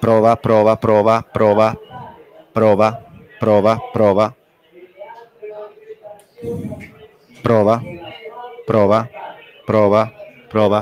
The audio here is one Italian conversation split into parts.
prova Prova, prova, prova, prova, prova, prova, prova. Prova, prova, prova, prova.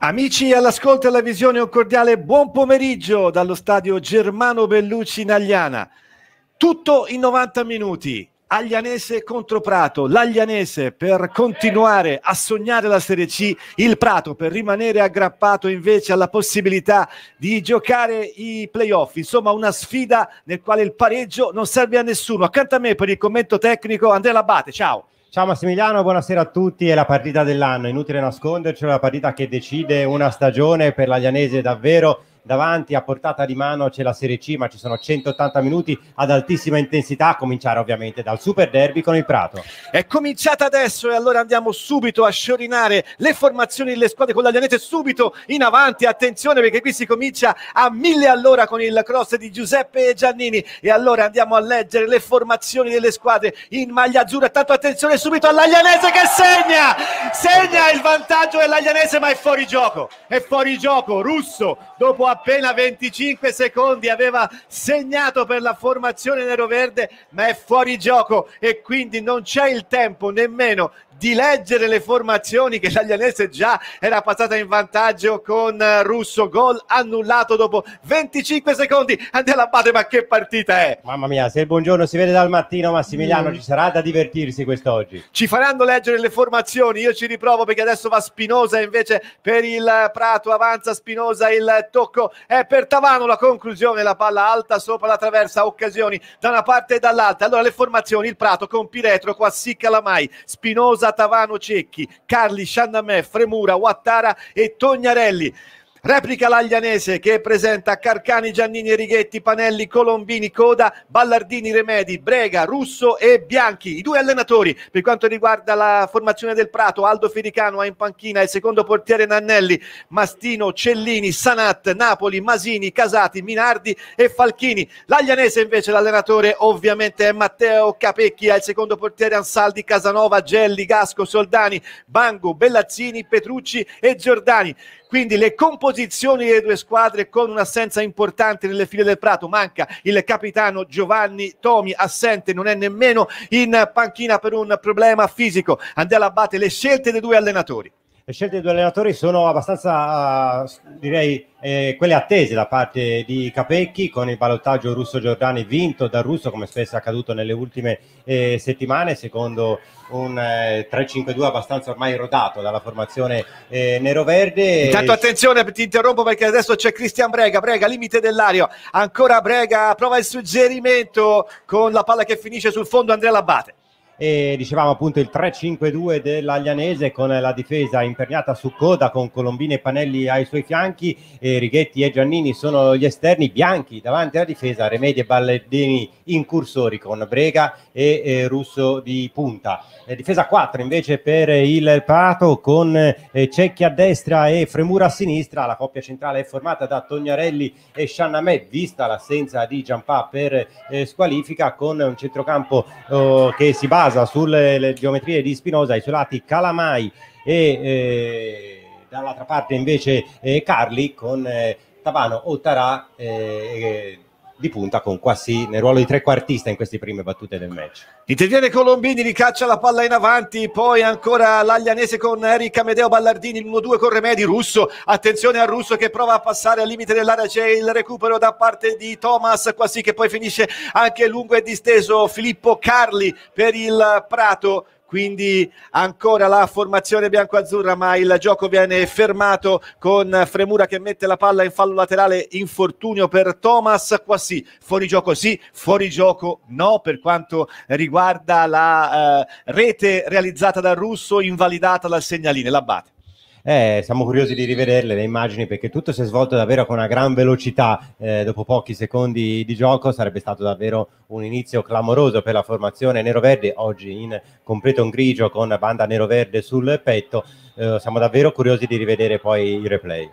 Amici all'ascolto e alla visione, un cordiale buon pomeriggio dallo stadio Germano Bellucci in Agliana. Tutto in 90 minuti. Aglianese contro Prato, l'Aglianese per continuare a sognare la Serie C, il Prato per rimanere aggrappato invece alla possibilità di giocare i playoff, insomma una sfida nel quale il pareggio non serve a nessuno. Accanto a me per il commento tecnico Andrea Labbate, ciao. Ciao Massimiliano, buonasera a tutti. È la partita dell'anno, inutile nasconderci, è una partita che decide una stagione per l'Aglianese davvero davanti a portata di mano c'è la Serie C, ma ci sono 180 minuti ad altissima intensità, a cominciare ovviamente dal Super Derby con il Prato. È cominciata adesso e allora andiamo subito a sciorinare le formazioni delle squadre con l'Aglianese subito in avanti, attenzione perché qui si comincia a mille all'ora con il cross di Giuseppe Giannini e allora andiamo a leggere le formazioni delle squadre in maglia azzurra, tanto attenzione subito all'Aglianese che segna, segna il vantaggio dell'Aglianese ma è fuori gioco, è fuori gioco, Russo dopo a appena 25 secondi aveva segnato per la formazione nero-verde ma è fuori gioco e quindi non c'è il tempo nemmeno di leggere le formazioni che l'Aglianese già era passata in vantaggio con eh, Russo, gol annullato dopo 25 secondi. Andiamo a Bate, ma che partita è? Mamma mia, se il buongiorno si vede dal mattino, Massimiliano mm. ci sarà da divertirsi quest'oggi. Ci faranno leggere le formazioni, io ci riprovo perché adesso va Spinosa invece per il Prato, avanza Spinosa, il tocco è per Tavano, la conclusione, la palla alta sopra la traversa, occasioni da una parte e dall'altra. Allora le formazioni, il Prato con Piretro, Quassicca Lamai, Spinosa Tavano Cecchi, Carli, Sciannamè, Fremura, Wattara e Tognarelli. Replica l'Aglianese che presenta Carcani, Giannini, Righetti, Panelli, Colombini, Coda, Ballardini, Remedi, Brega, Russo e Bianchi. I due allenatori per quanto riguarda la formazione del Prato, Aldo Fericano ha in panchina, il secondo portiere Nannelli, Mastino, Cellini, Sanat, Napoli, Masini, Casati, Minardi e Falchini. L'Aglianese invece l'allenatore ovviamente è Matteo Capecchia, il secondo portiere Ansaldi, Casanova, Gelli, Gasco, Soldani, Bango, Bellazzini, Petrucci e Giordani. Quindi le composizioni delle due squadre con un'assenza importante nelle file del Prato. Manca il capitano Giovanni Tomi, assente, non è nemmeno in panchina per un problema fisico. Andiamo a Abate, le scelte dei due allenatori le scelte dei due allenatori sono abbastanza, direi, eh, quelle attese da parte di Capecchi con il ballottaggio russo-giordani vinto dal russo, come spesso è accaduto nelle ultime eh, settimane, secondo un eh, 3-5-2 abbastanza ormai rodato dalla formazione eh, nero-verde. Intanto attenzione, ti interrompo perché adesso c'è Cristian Brega, Brega, limite dell'aria, ancora Brega, prova il suggerimento con la palla che finisce sul fondo Andrea Labate e dicevamo appunto il 3-5-2 dell'Aglianese con la difesa imperniata su coda con Colombini e Panelli ai suoi fianchi e Righetti e Giannini sono gli esterni bianchi davanti alla difesa Remedi e Ballardini incursori con Brega e eh, Russo di punta eh, difesa 4 invece per il Prato con eh, Cecchi a destra e Fremura a sinistra la coppia centrale è formata da Tognarelli e Sciannamè vista l'assenza di Giampà per eh, squalifica con un centrocampo oh, che si basa basa sulle geometrie di Spinosa, ai suoi lati Calamai e eh, dall'altra parte invece eh, Carli con eh, Tabano o Tarà. Eh, di punta con quasi nel ruolo di trequartista in queste prime battute del match. Interviene Colombini, ricaccia la palla in avanti, poi ancora l'Aglianese con Eric Amedeo Ballardini, 1 2 con Remedi, Russo, attenzione al Russo che prova a passare al limite dell'area, c'è il recupero da parte di Thomas, quasi che poi finisce anche lungo e disteso Filippo Carli per il Prato quindi ancora la formazione bianco-azzurra ma il gioco viene fermato con Fremura che mette la palla in fallo laterale infortunio per Thomas qua sì, fuori gioco sì fuori gioco no per quanto riguarda la eh, rete realizzata dal russo invalidata dal segnaline, l'abbate eh, siamo curiosi di rivederle le immagini perché tutto si è svolto davvero con una gran velocità eh, dopo pochi secondi di gioco. Sarebbe stato davvero un inizio clamoroso per la formazione nero-verde, oggi in completo un grigio con banda nero-verde sul petto. Eh, siamo davvero curiosi di rivedere poi i replay.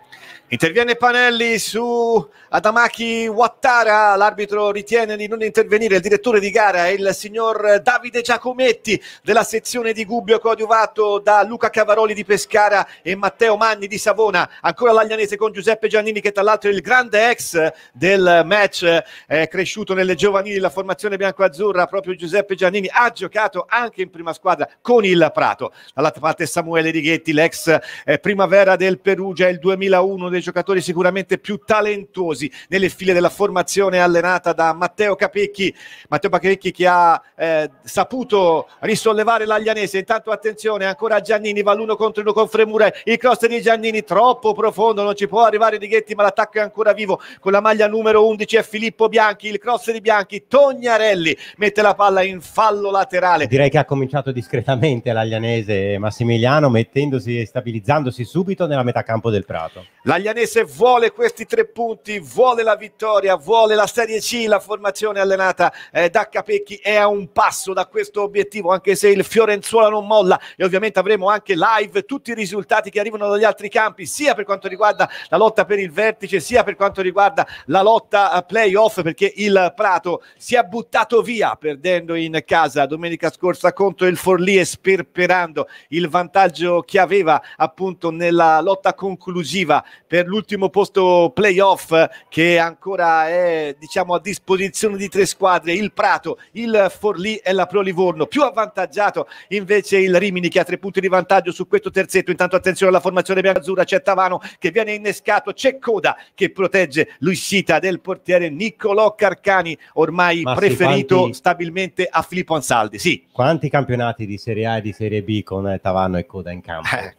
Interviene Panelli su Adamaki Wattara, l'arbitro ritiene di non intervenire, il direttore di gara è il signor Davide Giacometti della sezione di Gubbio coadiuvato da Luca Cavaroli di Pescara e Matteo Manni di Savona, ancora l'Aglianese con Giuseppe Giannini che tra l'altro è il grande ex del match, è cresciuto nelle giovanili, la formazione bianco-azzurra, proprio Giuseppe Giannini ha giocato anche in prima squadra con il Prato, dall'altra parte Samuele Righetti, l'ex eh, primavera del Perugia, il 2001 dei giocatori sicuramente più talentuosi nelle file della formazione allenata da Matteo Capecchi. Matteo Capecchi che ha eh, saputo risollevare l'Aglianese. Intanto attenzione, ancora Giannini va l'uno contro uno con Fremura. Il cross di Giannini troppo profondo, non ci può arrivare Di Ghetti, ma l'attacco è ancora vivo. Con la maglia numero 11 è Filippo Bianchi, il cross di Bianchi, Tognarelli mette la palla in fallo laterale. Direi che ha cominciato discretamente l'Aglianese Massimiliano mettendosi e stabilizzandosi subito nella metà campo del Prato. L'Aglianese vuole questi tre punti, vuole la vittoria, vuole la Serie C, la formazione allenata eh, da Capecchi è a un passo da questo obiettivo, anche se il Fiorenzuola non molla e ovviamente avremo anche live tutti i risultati che arrivano dagli altri campi, sia per quanto riguarda la lotta per il vertice, sia per quanto riguarda la lotta eh, playoff, perché il Prato si è buttato via perdendo in casa domenica scorsa contro il Forlì e sperperando il vantaggio che aveva appunto nella lotta conclusiva per l'ultimo posto playoff che ancora è diciamo, a disposizione di tre squadre, il Prato, il Forlì e la Pro Livorno. Più avvantaggiato invece il Rimini che ha tre punti di vantaggio su questo terzetto. Intanto attenzione alla formazione biancazzurra, c'è Tavano che viene innescato, c'è Coda che protegge l'uscita del portiere Niccolò Carcani, ormai Massi, preferito quanti... stabilmente a Filippo Ansaldi. Sì. Quanti campionati di Serie A e di Serie B con Tavano e Coda in campo? eh.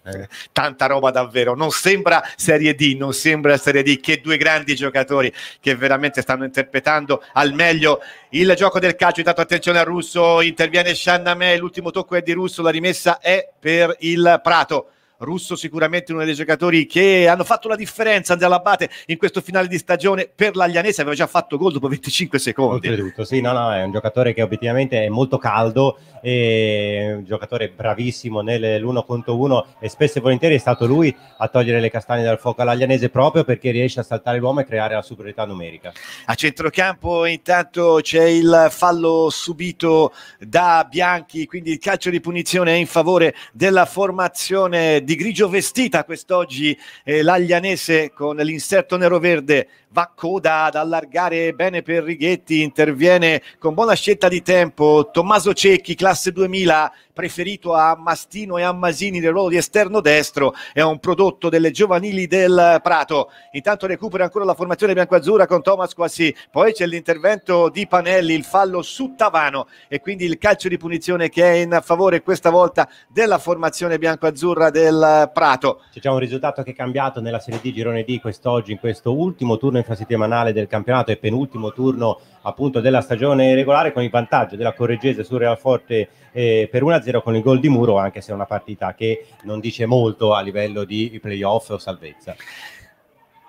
Tanta roba davvero, non sembra Serie Serie D, non sembra la Serie D, che due grandi giocatori che veramente stanno interpretando al meglio il gioco del calcio. Intanto attenzione a Russo, interviene Sciannamè, l'ultimo tocco è di Russo, la rimessa è per il Prato. Russo sicuramente uno dei giocatori che hanno fatto la differenza Andrea Bate in questo finale di stagione per l'Aglianese aveva già fatto gol dopo 25 secondi oltretutto sì no no è un giocatore che obiettivamente è molto caldo è un giocatore bravissimo nell'uno contro uno e spesso e volentieri è stato lui a togliere le castagne dal fuoco all'Aglianese proprio perché riesce a saltare l'uomo e creare la superiorità numerica a centrocampo intanto c'è il fallo subito da Bianchi quindi il calcio di punizione è in favore della formazione di grigio vestita quest'oggi eh, l'aglianese con l'inserto nero-verde va coda ad allargare bene per Righetti, interviene con buona scelta di tempo Tommaso Cecchi, classe 2000, preferito a Mastino e a Masini nel ruolo di esterno destro, è un prodotto delle giovanili del Prato. Intanto recupera ancora la formazione bianco-azzurra con Thomas Quasi, poi c'è l'intervento di Panelli, il fallo su Tavano e quindi il calcio di punizione che è in favore questa volta della formazione bianco-azzurra del Prato. C'è già un risultato che è cambiato nella Serie D Girone D quest'oggi in questo ultimo turno in infrasettimanale del campionato e penultimo turno appunto della stagione regolare con il vantaggio della Correggese sul Real Forte eh, per 1-0 con il gol di Muro, anche se è una partita che non dice molto a livello di playoff o salvezza.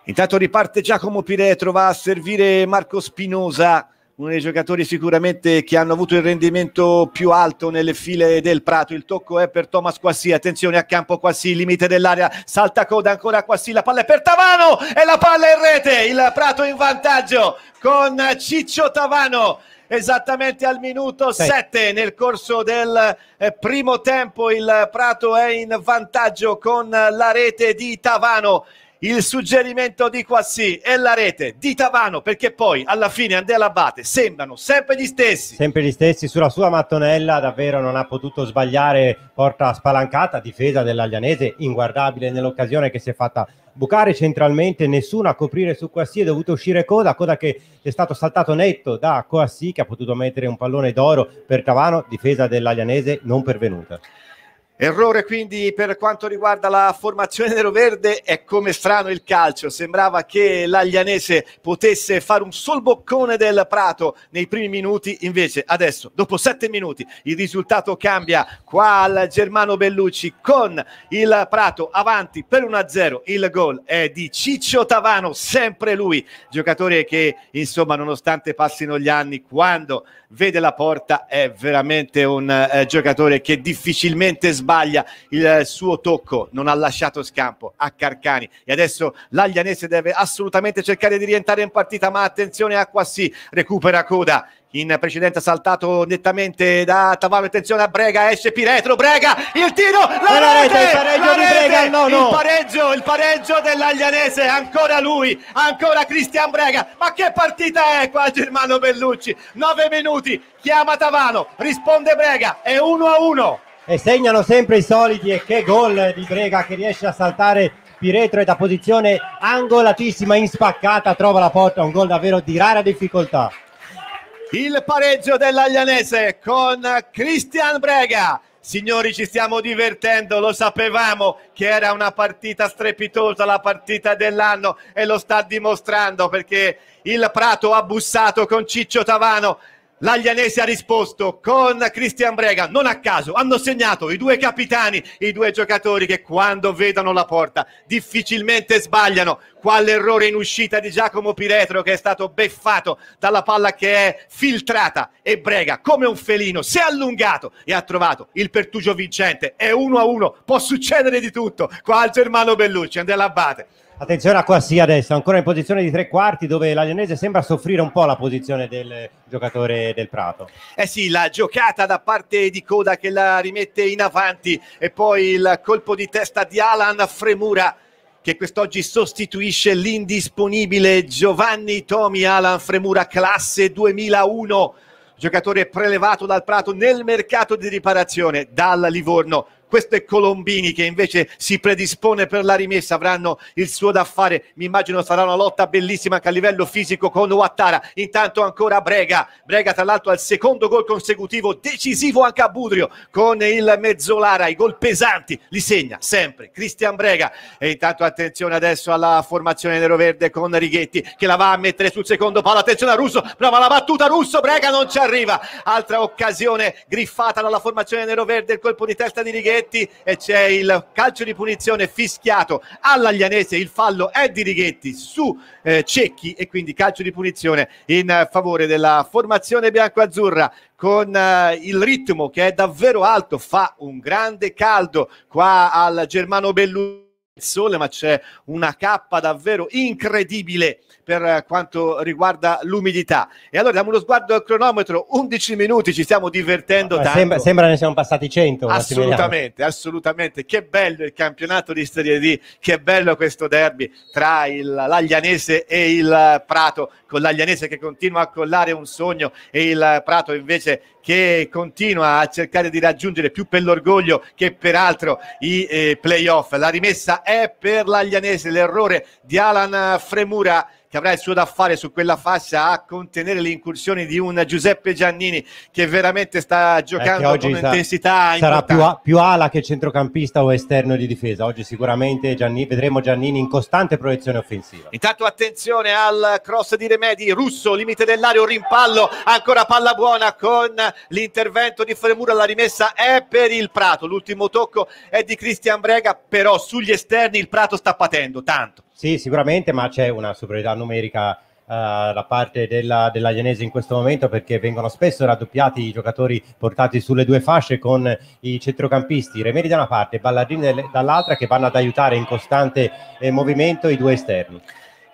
Intanto riparte Giacomo Piretro, va a servire Marco Spinosa uno dei giocatori sicuramente che hanno avuto il rendimento più alto nelle file del Prato. Il tocco è per Thomas Quassi, attenzione a campo Quassi, limite dell'area, salta coda ancora Quassi, la palla è per Tavano e la palla è in rete, il Prato in vantaggio con Ciccio Tavano. Esattamente al minuto 7 nel corso del eh, primo tempo il Prato è in vantaggio con la rete di Tavano il suggerimento di Quassi e la rete di Tavano perché poi alla fine Andrea Labate sembrano sempre gli stessi sempre gli stessi sulla sua mattonella davvero non ha potuto sbagliare porta spalancata difesa dell'Aglianese inguardabile nell'occasione che si è fatta bucare centralmente nessuno a coprire su Quassi è dovuto uscire coda coda che è stato saltato netto da Quassi che ha potuto mettere un pallone d'oro per Tavano difesa dell'Aglianese non pervenuta Errore quindi per quanto riguarda la formazione nero-verde, è come strano il calcio, sembrava che l'Aglianese potesse fare un sol boccone del Prato nei primi minuti, invece adesso dopo sette minuti il risultato cambia qua al Germano Bellucci con il Prato avanti per 1-0, il gol è di Ciccio Tavano, sempre lui, giocatore che insomma nonostante passino gli anni quando vede la porta, è veramente un eh, giocatore che difficilmente sbaglia il eh, suo tocco, non ha lasciato scampo a Carcani e adesso l'Aglianese deve assolutamente cercare di rientrare in partita, ma attenzione acqua Acquassi, recupera coda in precedenza saltato nettamente da Tavallo, attenzione a Brega, esce Piretro, Brega, il tiro, la, la rete, il pareggio di rete, Brega, no, no. Il pareggio, il pareggio dell'Aglianese, ancora lui, ancora Cristian Brega, ma che partita è qua Germano Bellucci, 9 minuti, chiama Tavano, risponde Brega, è 1 a 1. E segnano sempre i soliti e che gol di Brega che riesce a saltare Piretro e da posizione angolatissima in spaccata trova la porta, un gol davvero di rara difficoltà il pareggio dell'Aglianese con Christian Brega. Signori, ci stiamo divertendo, lo sapevamo che era una partita strepitosa, la partita dell'anno e lo sta dimostrando perché il Prato ha bussato con Ciccio Tavano L'Aglianese ha risposto con Christian Brega, non a caso, hanno segnato i due capitani, i due giocatori che quando vedono la porta difficilmente sbagliano. Quale errore in uscita di Giacomo Piretro che è stato beffato dalla palla che è filtrata e Brega come un felino si è allungato e ha trovato il pertugio vincente. È uno a uno, può succedere di tutto qua al Germano Bellucci, Andrea Abbate. Attenzione a qua Quassi adesso, ancora in posizione di tre quarti dove l'Alianese sembra soffrire un po' la posizione del giocatore del Prato. Eh sì, la giocata da parte di Coda che la rimette in avanti e poi il colpo di testa di Alan Fremura che quest'oggi sostituisce l'indisponibile Giovanni Tomi Alan Fremura, classe 2001, giocatore prelevato dal Prato nel mercato di riparazione dal Livorno questo è Colombini che invece si predispone per la rimessa, avranno il suo da fare, mi immagino sarà una lotta bellissima anche a livello fisico con Wattara, intanto ancora Brega, Brega tra l'altro al secondo gol consecutivo, decisivo anche a Budrio con il Mezzolara, i gol pesanti li segna sempre Cristian Brega e intanto attenzione adesso alla formazione nero-verde con Righetti che la va a mettere sul secondo palo, attenzione a Russo, prova la battuta Russo, Brega non ci arriva, altra occasione griffata dalla formazione nero-verde, il colpo di testa di Righetti Righetti e c'è il calcio di punizione fischiato all'Aglianese, il fallo è di Righetti su eh, Cecchi e quindi calcio di punizione in favore della formazione bianco-azzurra con eh, il ritmo che è davvero alto, fa un grande caldo qua al Germano Belluni sole, ma c'è una cappa davvero incredibile per eh, quanto riguarda l'umidità. E allora diamo uno sguardo al cronometro, 11 minuti, ci stiamo divertendo ma tanto. Sembra, sembra ne siamo passati 100. Assolutamente, assolutamente. Che bello il campionato di Serie D, che bello questo derby tra il, l'Aglianese e il Prato, con l'Aglianese che continua a collare un sogno e il Prato invece che continua a cercare di raggiungere più per l'orgoglio che peraltro i eh, playoff. La rimessa è per l'Aglianese, l'errore di Alan Fremura che avrà il suo da fare su quella fascia a contenere le incursioni di un Giuseppe Giannini che veramente sta giocando eh, con sa, intensità. Sarà più, a, più, ala che centrocampista o esterno di difesa. Oggi sicuramente Giannini, vedremo Giannini in costante proiezione offensiva. Intanto attenzione al cross di Remedi, Russo, limite dell'area, un rimpallo, ancora palla buona con l'intervento di Fremura, la rimessa è per il Prato, l'ultimo tocco è di Cristian Brega, però sugli esterni il Prato sta patendo tanto. Sì, sicuramente, ma c'è una superiorità numerica Uh, da parte della, della Ianese in questo momento perché vengono spesso raddoppiati i giocatori portati sulle due fasce con i centrocampisti Remeri da una parte e Ballardini dall'altra che vanno ad aiutare in costante eh, movimento i due esterni.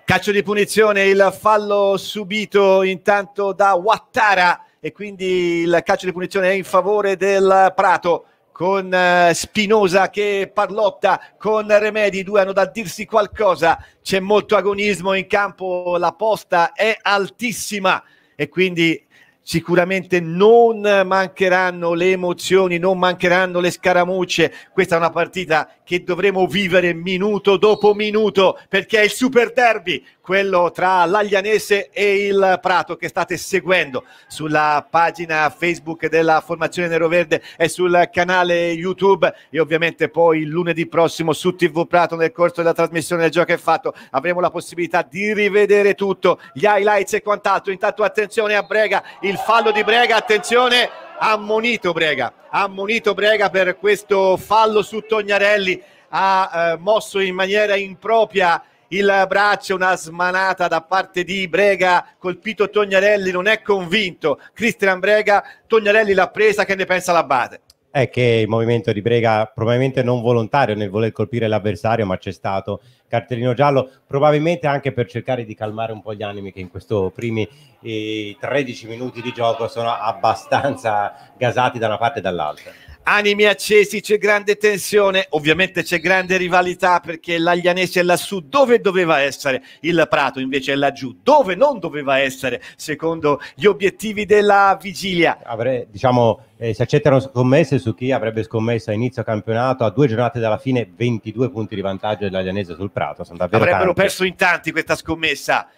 Calcio di punizione, il fallo subito intanto da Wattara e quindi il calcio di punizione è in favore del Prato con eh, Spinosa che parlotta, con Remedi, due hanno da dirsi qualcosa, c'è molto agonismo in campo, la posta è altissima e quindi sicuramente non mancheranno le emozioni, non mancheranno le scaramucce. Questa è una partita che dovremo vivere minuto dopo minuto perché è il super derby, quello tra l'Aglianese e il Prato che state seguendo sulla pagina Facebook della Formazione Nero Verde e sul canale YouTube e ovviamente poi lunedì prossimo su TV Prato nel corso della trasmissione del gioco è fatto avremo la possibilità di rivedere tutto, gli highlights e quant'altro. Intanto attenzione a Brega, il fallo di Brega, attenzione ammonito Brega, ammonito Brega per questo fallo su Tognarelli, ha eh, mosso in maniera impropria il braccio, una smanata da parte di Brega, colpito Tognarelli, non è convinto, Cristian Brega, Tognarelli l'ha presa, che ne pensa l'Abate? È che il movimento di Brega probabilmente non volontario nel voler colpire l'avversario, ma c'è stato cartellino giallo, probabilmente anche per cercare di calmare un po' gli animi che in questi primi eh, 13 minuti di gioco sono abbastanza gasati da una parte e dall'altra. Animi accesi, c'è grande tensione, ovviamente c'è grande rivalità perché l'Aglianese è lassù dove doveva essere, il Prato invece è laggiù dove non doveva essere secondo gli obiettivi della vigilia. Avrei, diciamo, eh, si accettano scommesse su chi avrebbe scommesso a inizio campionato a due giornate dalla fine 22 punti di vantaggio dell'Aglianese sul Prato. Avrebbero tanti. perso in tanti questa scommessa,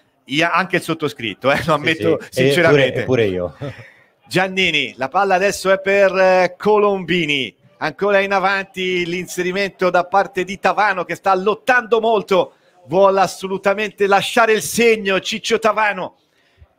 anche il sottoscritto, eh? lo ammetto sì, sì. sinceramente. E pure, e pure io. Giannini, la palla adesso è per eh, Colombini. Ancora in avanti l'inserimento da parte di Tavano che sta lottando molto. Vuole assolutamente lasciare il segno Ciccio Tavano.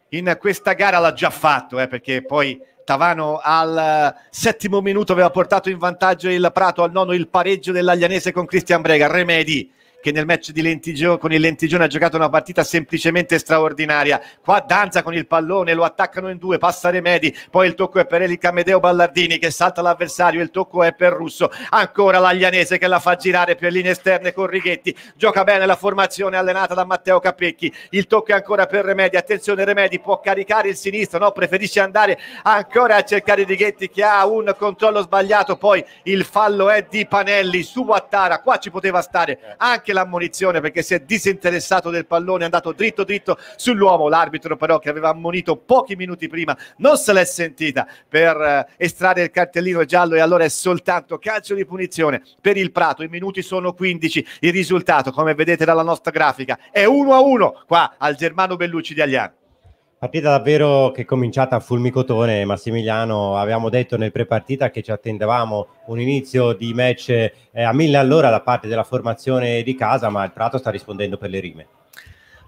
In questa gara l'ha già fatto eh, perché poi Tavano al eh, settimo minuto aveva portato in vantaggio il Prato, al nono il pareggio dell'Aglianese con Cristian Brega. Remedi che nel match di Lentigio, con il Lentigione ha giocato una partita semplicemente straordinaria. Qua danza con il pallone, lo attaccano in due, passa Remedi, poi il tocco è per Elica Amedeo Ballardini che salta l'avversario, il tocco è per Russo, ancora l'Aglianese che la fa girare per linee esterne con Righetti, gioca bene la formazione allenata da Matteo Capecchi, il tocco è ancora per Remedi, attenzione Remedi può caricare il sinistro, no, preferisce andare ancora a cercare Righetti che ha un controllo sbagliato, poi il fallo è di Panelli su Attara, qua ci poteva stare anche la l'ammonizione perché si è disinteressato del pallone, è andato dritto dritto sull'uomo. L'arbitro però che aveva ammonito pochi minuti prima non se l'è sentita per eh, estrarre il cartellino giallo e allora è soltanto calcio di punizione per il Prato. I minuti sono 15, il risultato come vedete dalla nostra grafica è 1 a 1 qua al Germano Bellucci di Agliano. Partita davvero che è cominciata a fulmicotone, Massimiliano, avevamo detto nel prepartita che ci attendevamo un inizio di match eh, a mille all'ora da parte della formazione di casa, ma il Prato sta rispondendo per le rime.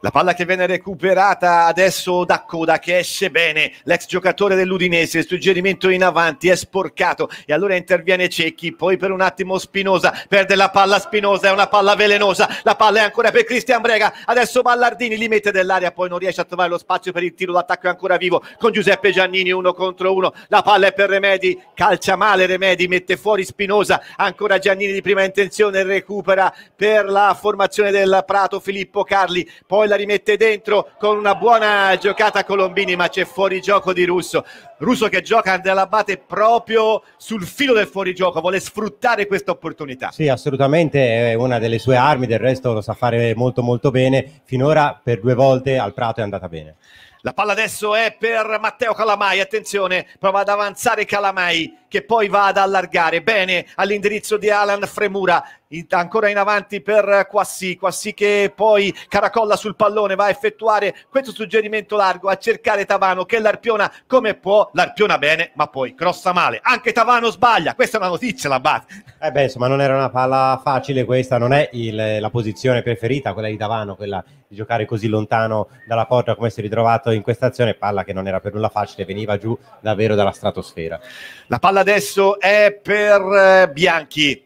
La palla che viene recuperata adesso da Coda che esce bene, l'ex giocatore dell'Udinese, il suggerimento in avanti è sporcato e allora interviene Cecchi, poi per un attimo Spinosa, perde la palla Spinosa, è una palla velenosa, la palla è ancora per Cristian Brega, adesso Ballardini li mette dell'aria, poi non riesce a trovare lo spazio per il tiro, l'attacco è ancora vivo con Giuseppe Giannini uno contro uno, la palla è per Remedi, calcia male Remedi, mette fuori Spinosa, ancora Giannini di prima intenzione, recupera per la formazione del Prato Filippo Carli, poi la rimette dentro con una buona giocata Colombini, ma c'è fuori gioco di Russo. Russo che gioca Andrea Labate proprio sul filo del fuorigioco, vuole sfruttare questa opportunità. Sì, assolutamente, è una delle sue armi, del resto lo sa fare molto molto bene. Finora per due volte al Prato è andata bene. La palla adesso è per Matteo Calamai, attenzione, prova ad avanzare Calamai che poi va ad allargare bene all'indirizzo di Alan Fremura ancora in avanti per Quassi, Quassi che poi caracolla sul pallone, va a effettuare questo suggerimento largo, a cercare Tavano che l'arpiona come può, l'arpiona bene, ma poi crossa male. Anche Tavano sbaglia, questa è una notizia la base Eh beh, insomma, non era una palla facile questa, non è il, la posizione preferita quella di Tavano, quella di giocare così lontano dalla porta come si è ritrovato in questa azione, palla che non era per nulla facile, veniva giù davvero dalla stratosfera. La palla palla adesso è per eh, Bianchi.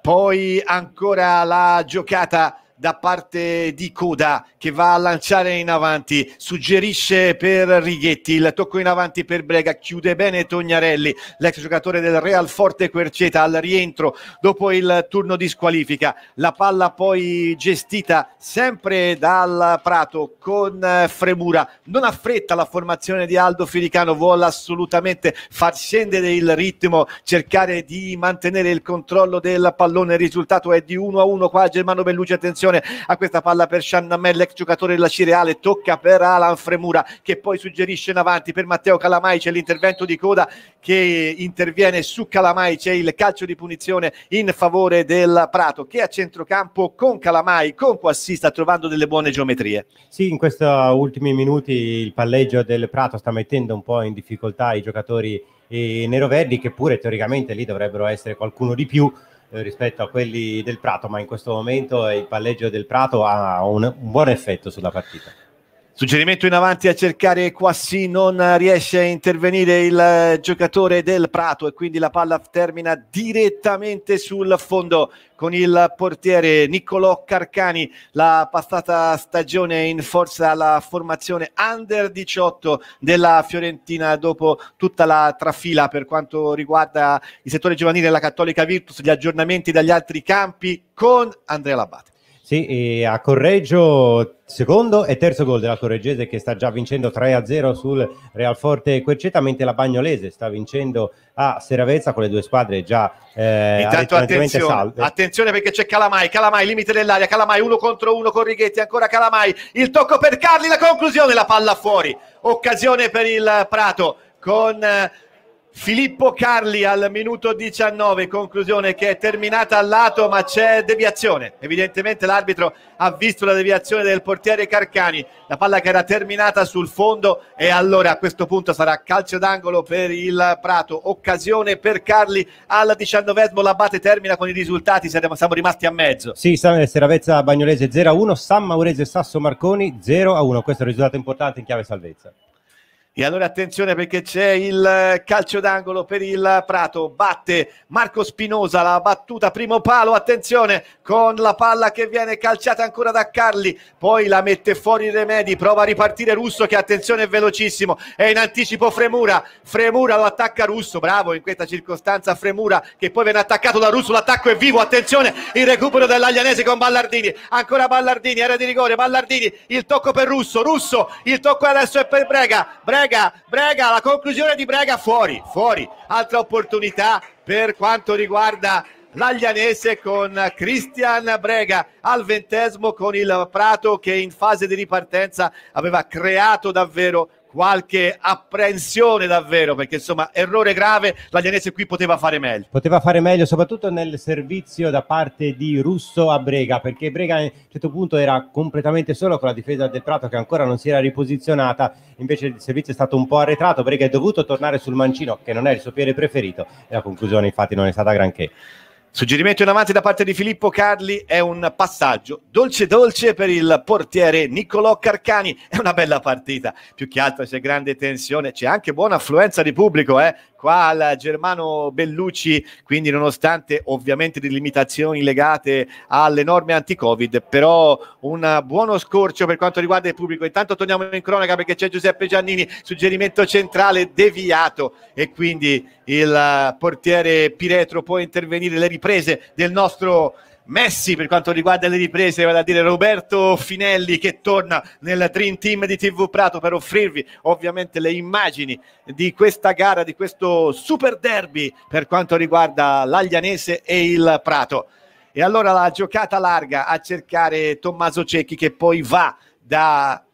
Poi ancora la giocata da parte di Coda che va a lanciare in avanti, suggerisce per Righetti, il tocco in avanti per Brega, chiude bene Tognarelli, l'ex giocatore del Real Forte Querceta al rientro dopo il turno di squalifica, la palla poi gestita sempre dal Prato con eh, Fremura, non ha fretta la formazione di Aldo Filicano, vuole assolutamente far scendere il ritmo, cercare di mantenere il controllo del pallone, il risultato è di 1 a 1 qua a Germano Bellucci, attenzione attenzione a questa palla per Sciannamel, ex giocatore della Cireale, tocca per Alan Fremura che poi suggerisce in avanti per Matteo Calamai, c'è l'intervento di coda che interviene su Calamai, c'è il calcio di punizione in favore del Prato che a centrocampo con Calamai, con Quassi sta trovando delle buone geometrie. Sì, in questi ultimi minuti il palleggio del Prato sta mettendo un po' in difficoltà i giocatori eh, nero verdi che pure teoricamente lì dovrebbero essere qualcuno di più eh, rispetto a quelli del Prato, ma in questo momento il palleggio del Prato ha un, un buon effetto sulla partita. Suggerimento in avanti a cercare Quassi, non riesce a intervenire il giocatore del Prato e quindi la palla termina direttamente sul fondo con il portiere Niccolò Carcani, la passata stagione in forza alla formazione under 18 della Fiorentina dopo tutta la trafila per quanto riguarda il settore giovanile della Cattolica Virtus, gli aggiornamenti dagli altri campi con Andrea Labbate. Sì, a Correggio secondo e terzo gol della Correggese che sta già vincendo 3-0 sul Real Forte Querceta, mentre la Bagnolese sta vincendo a Seravezza con le due squadre già eh, Intanto attenzione, salve. attenzione perché c'è Calamai, Calamai limite dell'aria, Calamai uno contro uno con Righetti, ancora Calamai, il tocco per Carli, la conclusione, la palla fuori, occasione per il Prato con eh, Filippo Carli al minuto 19, conclusione che è terminata al lato ma c'è deviazione, evidentemente l'arbitro ha visto la deviazione del portiere Carcani, la palla che era terminata sul fondo e allora a questo punto sarà calcio d'angolo per il Prato, occasione per Carli al diciannovesimo, la batte termina con i risultati, siamo, siamo rimasti a mezzo. Sì, Seravezza Bagnolese 0-1, San Maurese Sasso Marconi 0-1, questo è un risultato importante in chiave salvezza. E allora attenzione perché c'è il eh, calcio d'angolo per il Prato, batte Marco Spinosa, la battuta primo palo, attenzione con la palla che viene calciata ancora da Carli, poi la mette fuori Remedi, prova a ripartire Russo che attenzione è velocissimo, è in anticipo Fremura, Fremura lo attacca Russo, bravo in questa circostanza Fremura che poi viene attaccato da Russo, l'attacco è vivo, attenzione il recupero dell'Aglianese con Ballardini, ancora Ballardini, era di rigore, Ballardini, il tocco per Russo, Russo, il tocco adesso è per Brega, Brega Brega, Brega, la conclusione di Brega fuori, fuori. Altra opportunità per quanto riguarda l'Aglianese con Cristian Brega al ventesimo con il Prato che in fase di ripartenza aveva creato davvero qualche apprensione davvero, perché insomma errore grave, la l'Aglianese qui poteva fare meglio. Poteva fare meglio soprattutto nel servizio da parte di Russo a Brega, perché Brega a un certo punto era completamente solo con la difesa del Prato che ancora non si era riposizionata, invece il servizio è stato un po' arretrato, Brega è dovuto tornare sul mancino che non è il suo piede preferito e la conclusione infatti non è stata granché. Suggerimento in avanti da parte di Filippo Carli è un passaggio dolce dolce per il portiere Niccolò Carcani. È una bella partita, più che altro c'è grande tensione, c'è anche buona affluenza di pubblico, eh? qua al Germano Bellucci, quindi nonostante ovviamente le limitazioni legate alle norme anti-Covid, però un buono scorcio per quanto riguarda il pubblico. Intanto torniamo in cronaca perché c'è Giuseppe Giannini, suggerimento centrale deviato e quindi il portiere Piretro può intervenire le riprese del nostro Messi per quanto riguarda le riprese, vale a dire Roberto Finelli che torna nel Dream Team di TV Prato per offrirvi ovviamente le immagini di questa gara, di questo super derby per quanto riguarda l'Aglianese e il Prato. E allora la giocata larga a cercare Tommaso Cecchi che poi va da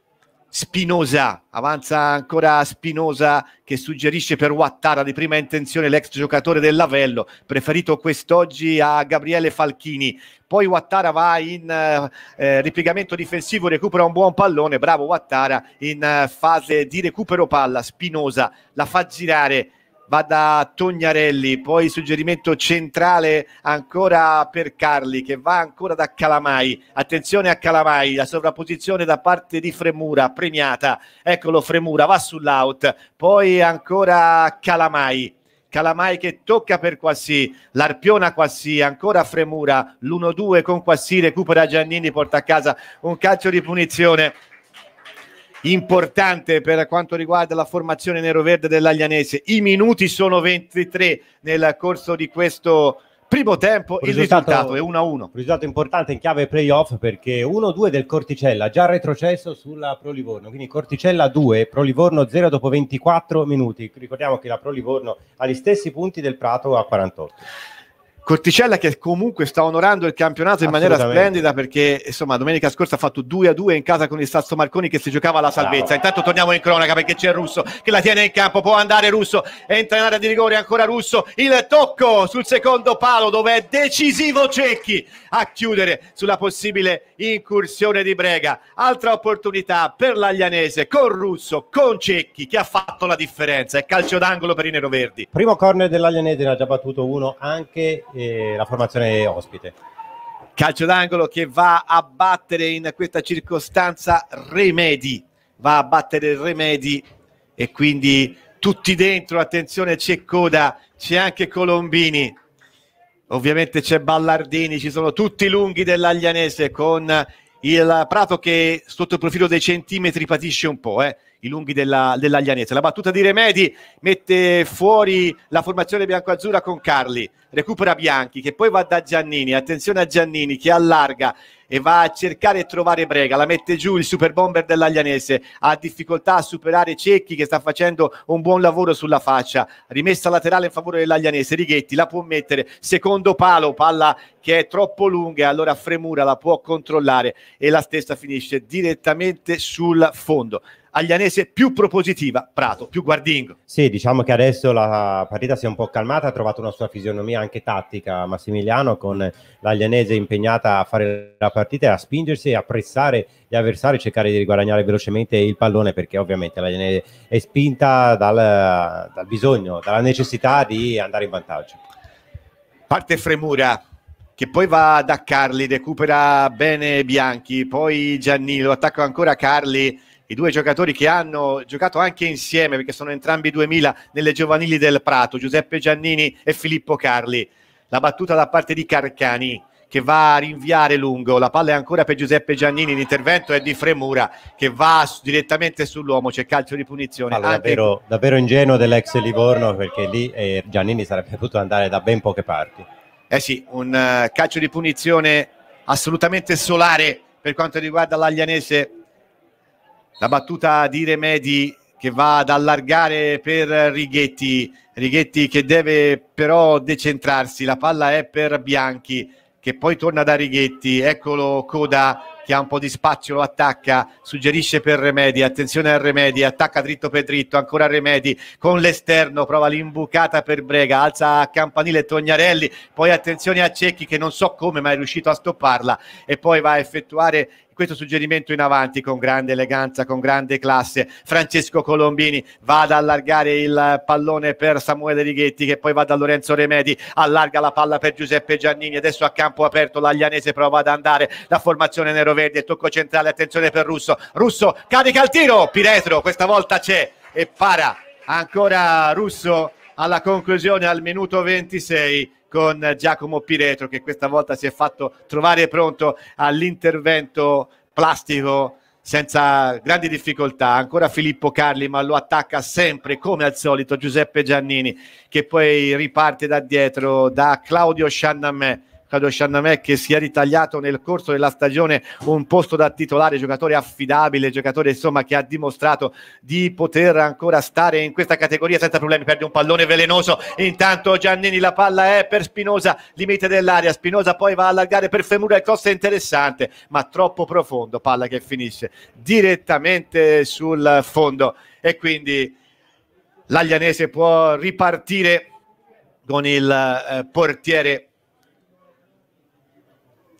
Spinosa, avanza ancora Spinosa che suggerisce per Wattara di prima intenzione l'ex giocatore del Lavello, preferito quest'oggi a Gabriele Falchini. Poi Wattara va in eh, eh, ripiegamento difensivo, recupera un buon pallone, bravo Wattara in eh, fase di recupero palla, Spinosa la fa girare va da Tognarelli, poi suggerimento centrale ancora per Carli che va ancora da Calamai, attenzione a Calamai, la sovrapposizione da parte di Fremura premiata, eccolo Fremura va sull'out, poi ancora Calamai, Calamai che tocca per Quassi, l'Arpiona Quassi, ancora Fremura, l'1-2 con Quassi, recupera Giannini, porta a casa un calcio di punizione importante per quanto riguarda la formazione nero-verde dell'Aglianese. I minuti sono 23 nel corso di questo primo tempo, il risultato, risultato è 1-1. Risultato importante in chiave playoff perché 1-2 del Corticella, già retrocesso sulla Pro Livorno, quindi Corticella 2, Pro Livorno 0 dopo 24 minuti. Ricordiamo che la Pro Livorno ha gli stessi punti del Prato a 48. Corticella che comunque sta onorando il campionato in maniera splendida perché insomma domenica scorsa ha fatto 2 a 2 in casa con il Sasso Marconi che si giocava la salvezza. Bravo. Intanto torniamo in cronaca perché c'è Russo che la tiene in campo, può andare Russo, entra in area di rigore ancora Russo, il tocco sul secondo palo dove è decisivo Cecchi a chiudere sulla possibile incursione di Brega. Altra opportunità per l'Aglianese con Russo, con Cecchi che ha fatto la differenza. È calcio d'angolo per i neroverdi. Primo corner dell'Aglianese ne ha già battuto uno anche e la formazione ospite. Calcio d'angolo che va a battere in questa circostanza Remedi, va a battere Remedi e quindi tutti dentro, attenzione c'è Coda, c'è anche Colombini, ovviamente c'è Ballardini, ci sono tutti i lunghi dell'Aglianese con il Prato che sotto il profilo dei centimetri patisce un po', eh i lunghi della, dell'Aglianese. La battuta di Remedi mette fuori la formazione bianco-azzurra con Carli, recupera Bianchi che poi va da Giannini, attenzione a Giannini che allarga e va a cercare e trovare Brega, la mette giù il super bomber dell'Aglianese, ha difficoltà a superare Cecchi che sta facendo un buon lavoro sulla faccia, rimessa laterale in favore dell'Aglianese, Righetti la può mettere, secondo palo, palla che è troppo lunga, allora Fremura la può controllare e la stessa finisce direttamente sul fondo aglianese più propositiva, Prato, più guardingo. Sì, diciamo che adesso la partita si è un po' calmata, ha trovato una sua fisionomia anche tattica Massimiliano con l'aglianese impegnata a fare la partita e a spingersi e a pressare gli avversari, cercare di riguadagnare velocemente il pallone perché ovviamente l'aglianese è spinta dal, dal bisogno, dalla necessità di andare in vantaggio. Parte Fremura, che poi va da Carli, recupera bene Bianchi, poi Giannino, attacca ancora Carli i due giocatori che hanno giocato anche insieme, perché sono entrambi 2000 nelle giovanili del Prato, Giuseppe Giannini e Filippo Carli. La battuta da parte di Carcani che va a rinviare lungo, la palla è ancora per Giuseppe Giannini, l'intervento è di Fremura che va direttamente sull'uomo, c'è calcio di punizione. Allora, anche... davvero, davvero ingenuo dell'ex Livorno perché lì eh, Giannini sarebbe potuto andare da ben poche parti. Eh sì, un uh, calcio di punizione assolutamente solare per quanto riguarda l'Aglianese la battuta di Remedi che va ad allargare per Righetti, Righetti che deve però decentrarsi, la palla è per Bianchi che poi torna da Righetti, eccolo Coda che ha un po' di spazio, lo attacca, suggerisce per Remedi, attenzione a Remedi, attacca dritto per dritto, ancora Remedi con l'esterno, prova l'imbucata per Brega, alza a campanile Tognarelli, poi attenzione a Cecchi che non so come ma è riuscito a stopparla e poi va a effettuare questo suggerimento in avanti con grande eleganza, con grande classe. Francesco Colombini va ad allargare il pallone per Samuele Righetti che poi va da Lorenzo Remedi, allarga la palla per Giuseppe Giannini, adesso a campo aperto l'Aglianese prova ad andare, la formazione nero Verde, il tocco centrale, attenzione per Russo, Russo carica il tiro, Piretro questa volta c'è e para ancora Russo alla conclusione al minuto 26 con Giacomo Piretro che questa volta si è fatto trovare pronto all'intervento plastico senza grandi difficoltà. Ancora Filippo Carli, ma lo attacca sempre come al solito Giuseppe Giannini che poi riparte da dietro da Claudio Sciannamè Claudio Ciannamè che si è ritagliato nel corso della stagione un posto da titolare, giocatore affidabile, giocatore insomma che ha dimostrato di poter ancora stare in questa categoria senza problemi, perde un pallone velenoso, intanto Giannini la palla è per Spinosa, limite dell'area, Spinosa poi va a allargare per Femura, il cross è interessante ma troppo profondo, palla che finisce direttamente sul fondo e quindi l'Aglianese può ripartire con il eh, portiere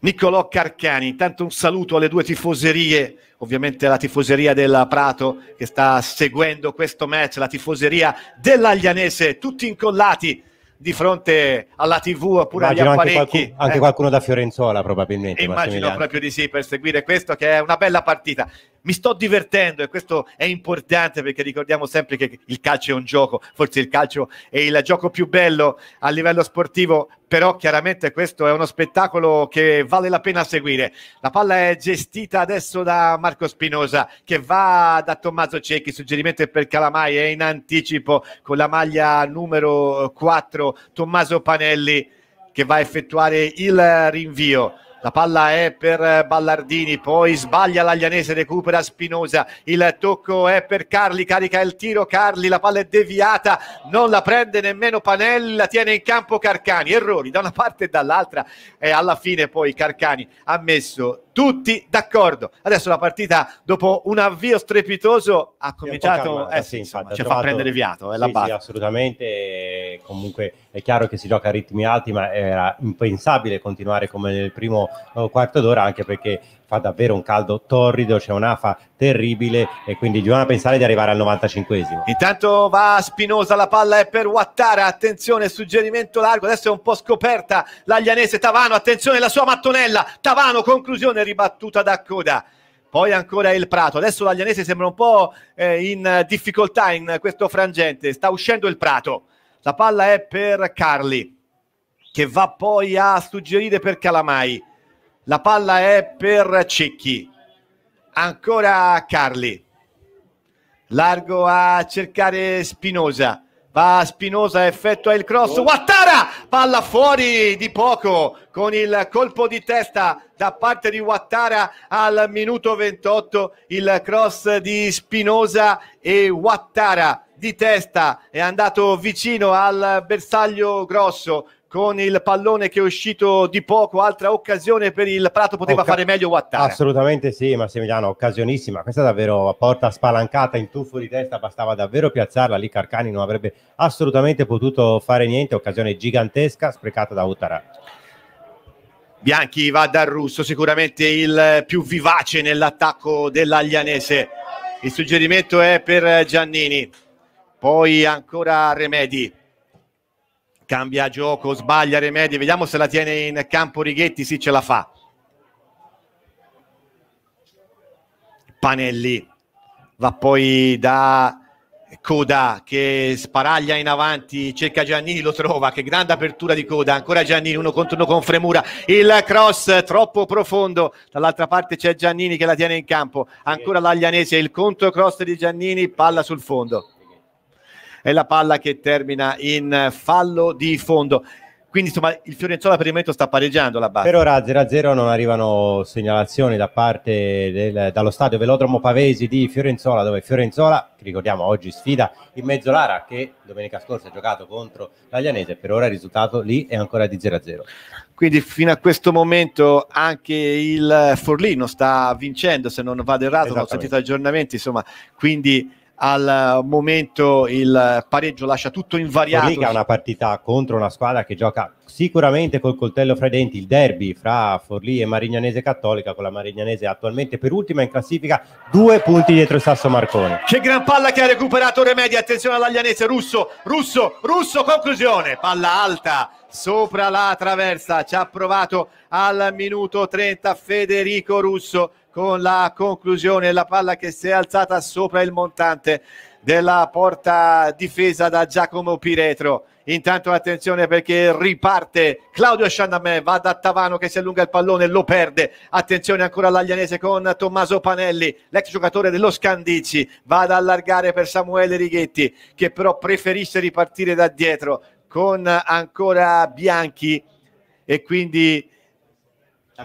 Niccolò Carcani. Intanto un saluto alle due tifoserie, ovviamente la tifoseria del Prato che sta seguendo questo match, la tifoseria dell'Aglianese, tutti incollati di fronte alla TV oppure agli apparecchi. Anche, qualcuno, anche eh. qualcuno da Fiorenzola probabilmente. Immagino proprio di sì per seguire questo che è una bella partita mi sto divertendo e questo è importante perché ricordiamo sempre che il calcio è un gioco, forse il calcio è il gioco più bello a livello sportivo, però chiaramente questo è uno spettacolo che vale la pena seguire. La palla è gestita adesso da Marco Spinosa che va da Tommaso Cecchi, suggerimento per Calamai è in anticipo con la maglia numero 4 Tommaso Panelli che va a effettuare il rinvio la palla è per Ballardini, poi sbaglia l'Aglianese, recupera Spinosa, il tocco è per Carli, carica il tiro Carli, la palla è deviata, non la prende nemmeno Panelli, la tiene in campo Carcani, errori da una parte e dall'altra e alla fine poi Carcani ha messo tutti d'accordo. Adesso la partita dopo un avvio strepitoso ha cominciato, eh, sì, insomma, ci trovato, fa prendere viato, è la sì, base. Sì, assolutamente, comunque è chiaro che si gioca a ritmi alti, ma era impensabile continuare come nel primo eh, quarto d'ora, anche perché fa davvero un caldo torrido, c'è un'afa terribile e quindi bisogna pensare di arrivare al 95esimo. Intanto va Spinosa, la palla è per Wattara, attenzione, suggerimento largo, adesso è un po' scoperta l'Aglianese, Tavano, attenzione la sua mattonella, Tavano, conclusione ribattuta da coda poi ancora il Prato. Adesso l'Aglianese sembra un po' eh, in difficoltà in questo frangente. Sta uscendo il Prato. La palla è per Carli, che va poi a suggerire per Calamai. La palla è per Cecchi. Ancora Carli. Largo a cercare Spinosa. Va Spinosa, effettua il cross. Wattara! Palla fuori di poco con il colpo di testa da parte di Wattara al minuto 28. Il cross di Spinosa e Wattara di testa, è andato vicino al bersaglio grosso con il pallone che è uscito di poco, altra occasione per il Prato, poteva Occa fare meglio Wattara. Assolutamente sì, Massimiliano, occasionissima, questa davvero a porta spalancata, in tuffo di testa, bastava davvero piazzarla, lì Carcani non avrebbe assolutamente potuto fare niente, occasione gigantesca sprecata da Uttara. Bianchi va dal russo, sicuramente il più vivace nell'attacco dell'Aglianese. Il suggerimento è per Giannini poi ancora Remedi cambia gioco, sbaglia Remedi, vediamo se la tiene in campo Righetti, sì ce la fa. Panelli va poi da Coda che sparaglia in avanti, cerca Giannini, lo trova, che grande apertura di Coda, ancora Giannini, uno contro uno con Fremura, il cross troppo profondo, dall'altra parte c'è Giannini che la tiene in campo, ancora l'Aglianese, il contro cross di Giannini, palla sul fondo è la palla che termina in fallo di fondo. Quindi insomma il Fiorenzuola per il momento sta pareggiando la base. Per ora 0-0 non arrivano segnalazioni da parte del, dallo stadio Velodromo Pavesi di Fiorenzuola, dove Fiorenzuola, ricordiamo, oggi sfida in Mezzolara che domenica scorsa ha giocato contro l'Aglianese, per ora il risultato lì è ancora di 0-0. Quindi fino a questo momento anche il Forlino sta vincendo, se non vado errato, non ho sentito aggiornamenti, insomma, quindi al momento il pareggio lascia tutto invariato. Riga è una partita contro una squadra che gioca sicuramente col coltello fra i denti, il derby fra Forlì e Marignanese Cattolica, con la Marignanese attualmente per ultima in classifica, due punti dietro il Sasso Marconi. C'è gran palla che ha recuperato Remedi, attenzione all'Aglianese, Russo, Russo, Russo, conclusione, palla alta sopra la traversa, ci ha provato al minuto 30 Federico Russo con la conclusione, la palla che si è alzata sopra il montante della porta difesa da Giacomo Piretro. Intanto attenzione perché riparte Claudio Sciandamè, va da Tavano che si allunga il pallone, lo perde. Attenzione ancora all'Aglianese con Tommaso Panelli, l'ex giocatore dello Scandici, va ad allargare per Samuele Righetti che però preferisce ripartire da dietro con ancora Bianchi e quindi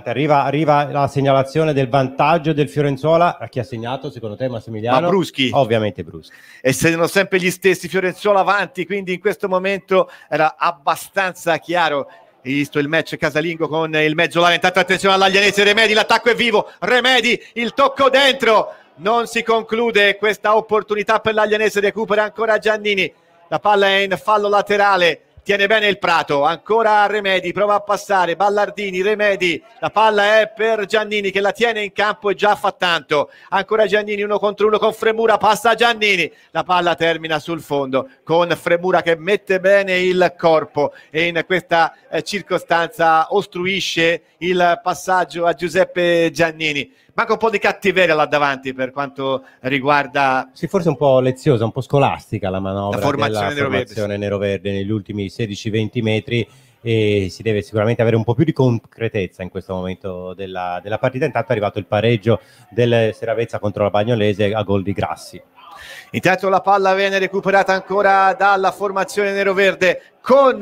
Arriva, arriva, la segnalazione del vantaggio del Fiorenzuola. A chi ha segnato, secondo te, Massimiliano? Ma Bruschi. Ovviamente Bruschi. Essendo sempre gli stessi Fiorenzuola avanti, quindi in questo momento era abbastanza chiaro visto il match casalingo con il mezzo lava. Intanto attenzione all'Aglianese Remedi, l'attacco è vivo. Remedi, il tocco dentro. Non si conclude questa opportunità per l'Aglianese, recupera ancora Giannini. La palla è in fallo laterale tiene bene il Prato, ancora Remedi, prova a passare, Ballardini, Remedi, la palla è per Giannini che la tiene in campo e già fa tanto, ancora Giannini uno contro uno con Fremura, passa Giannini, la palla termina sul fondo con Fremura che mette bene il corpo e in questa eh, circostanza ostruisce il passaggio a Giuseppe Giannini. Manca un po' di cattiveria là davanti per quanto riguarda... Sì, forse un po' leziosa, un po' scolastica la manovra la formazione della nero formazione nero-verde negli ultimi 16-20 metri e si deve sicuramente avere un po' più di concretezza in questo momento della, della partita. Intanto è arrivato il pareggio del Seravezza contro la Bagnolese a gol di Grassi. Intanto la palla viene recuperata ancora dalla formazione nero-verde con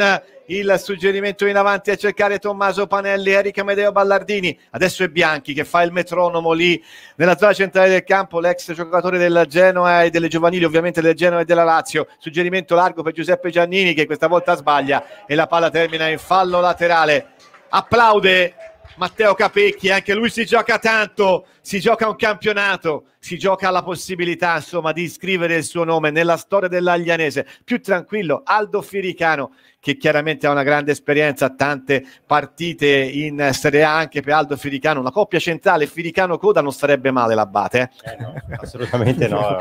il suggerimento in avanti a cercare Tommaso Panelli, Erika Medeo Ballardini. Adesso è Bianchi che fa il metronomo lì nella zona centrale del campo, l'ex giocatore del Genoa e delle giovanili, ovviamente del Genoa e della Lazio. Suggerimento largo per Giuseppe Giannini che questa volta sbaglia e la palla termina in fallo laterale. Applaude Matteo Capecchi, anche lui si gioca tanto, si gioca un campionato si gioca la possibilità insomma di scrivere il suo nome nella storia dell'Aglianese. Più tranquillo, Aldo Firicano, che chiaramente ha una grande esperienza, tante partite in Serie A anche per Aldo Firicano. Una coppia centrale, Firicano-Coda, non sarebbe male l'Abate. Eh? Eh no, assolutamente no,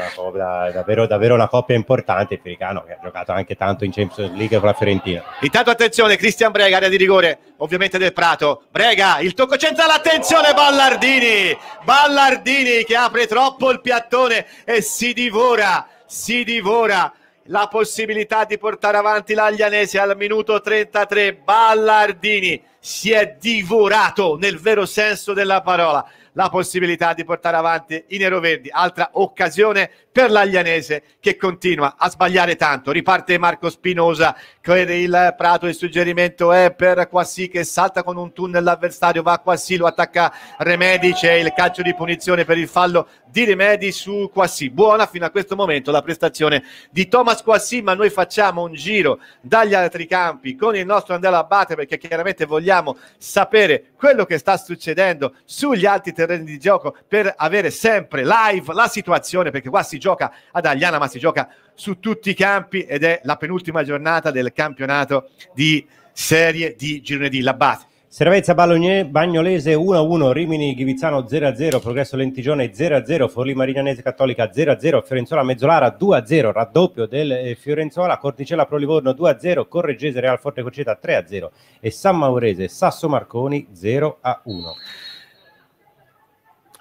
davvero, davvero una coppia importante. Firicano che ha giocato anche tanto in Champions League con la Fiorentina. Intanto attenzione, Cristian Brega, area di rigore, ovviamente del Prato. Brega, il tocco centrale, attenzione Ballardini! Ballardini che apre troppo troppo il piattone e si divora, si divora la possibilità di portare avanti l'Aglianese al minuto 33. Ballardini si è divorato nel vero senso della parola la possibilità di portare avanti i neroverdi. Altra occasione per l'Aglianese che continua a sbagliare tanto. Riparte Marco Spinosa con il Prato, il suggerimento è per Quassi che salta con un tunnel l'avversario, va Quassi, lo attacca Remedi, c'è il calcio di punizione per il fallo di Remedi su Quassi. Buona fino a questo momento la prestazione di Thomas Quassi, ma noi facciamo un giro dagli altri campi con il nostro Andrea Abate perché chiaramente vogliamo sapere quello che sta succedendo sugli altri terreni di gioco per avere sempre live la situazione perché qua si gioca ad Agliana, ma si gioca su tutti i campi ed è la penultima giornata del campionato di serie di girone di Labbate. Servezza Bagnolese 1-1, Rimini Ghivizzano 0-0, Progresso Lentigione 0-0, Forlì Marignanese Cattolica 0-0, Fiorenzola Mezzolara 2-0, raddoppio del eh, Fiorenzola, Corticella Pro Livorno 2-0, Correggese Real Forte Croceta 3-0 e San Maurese Sasso Marconi 0-1.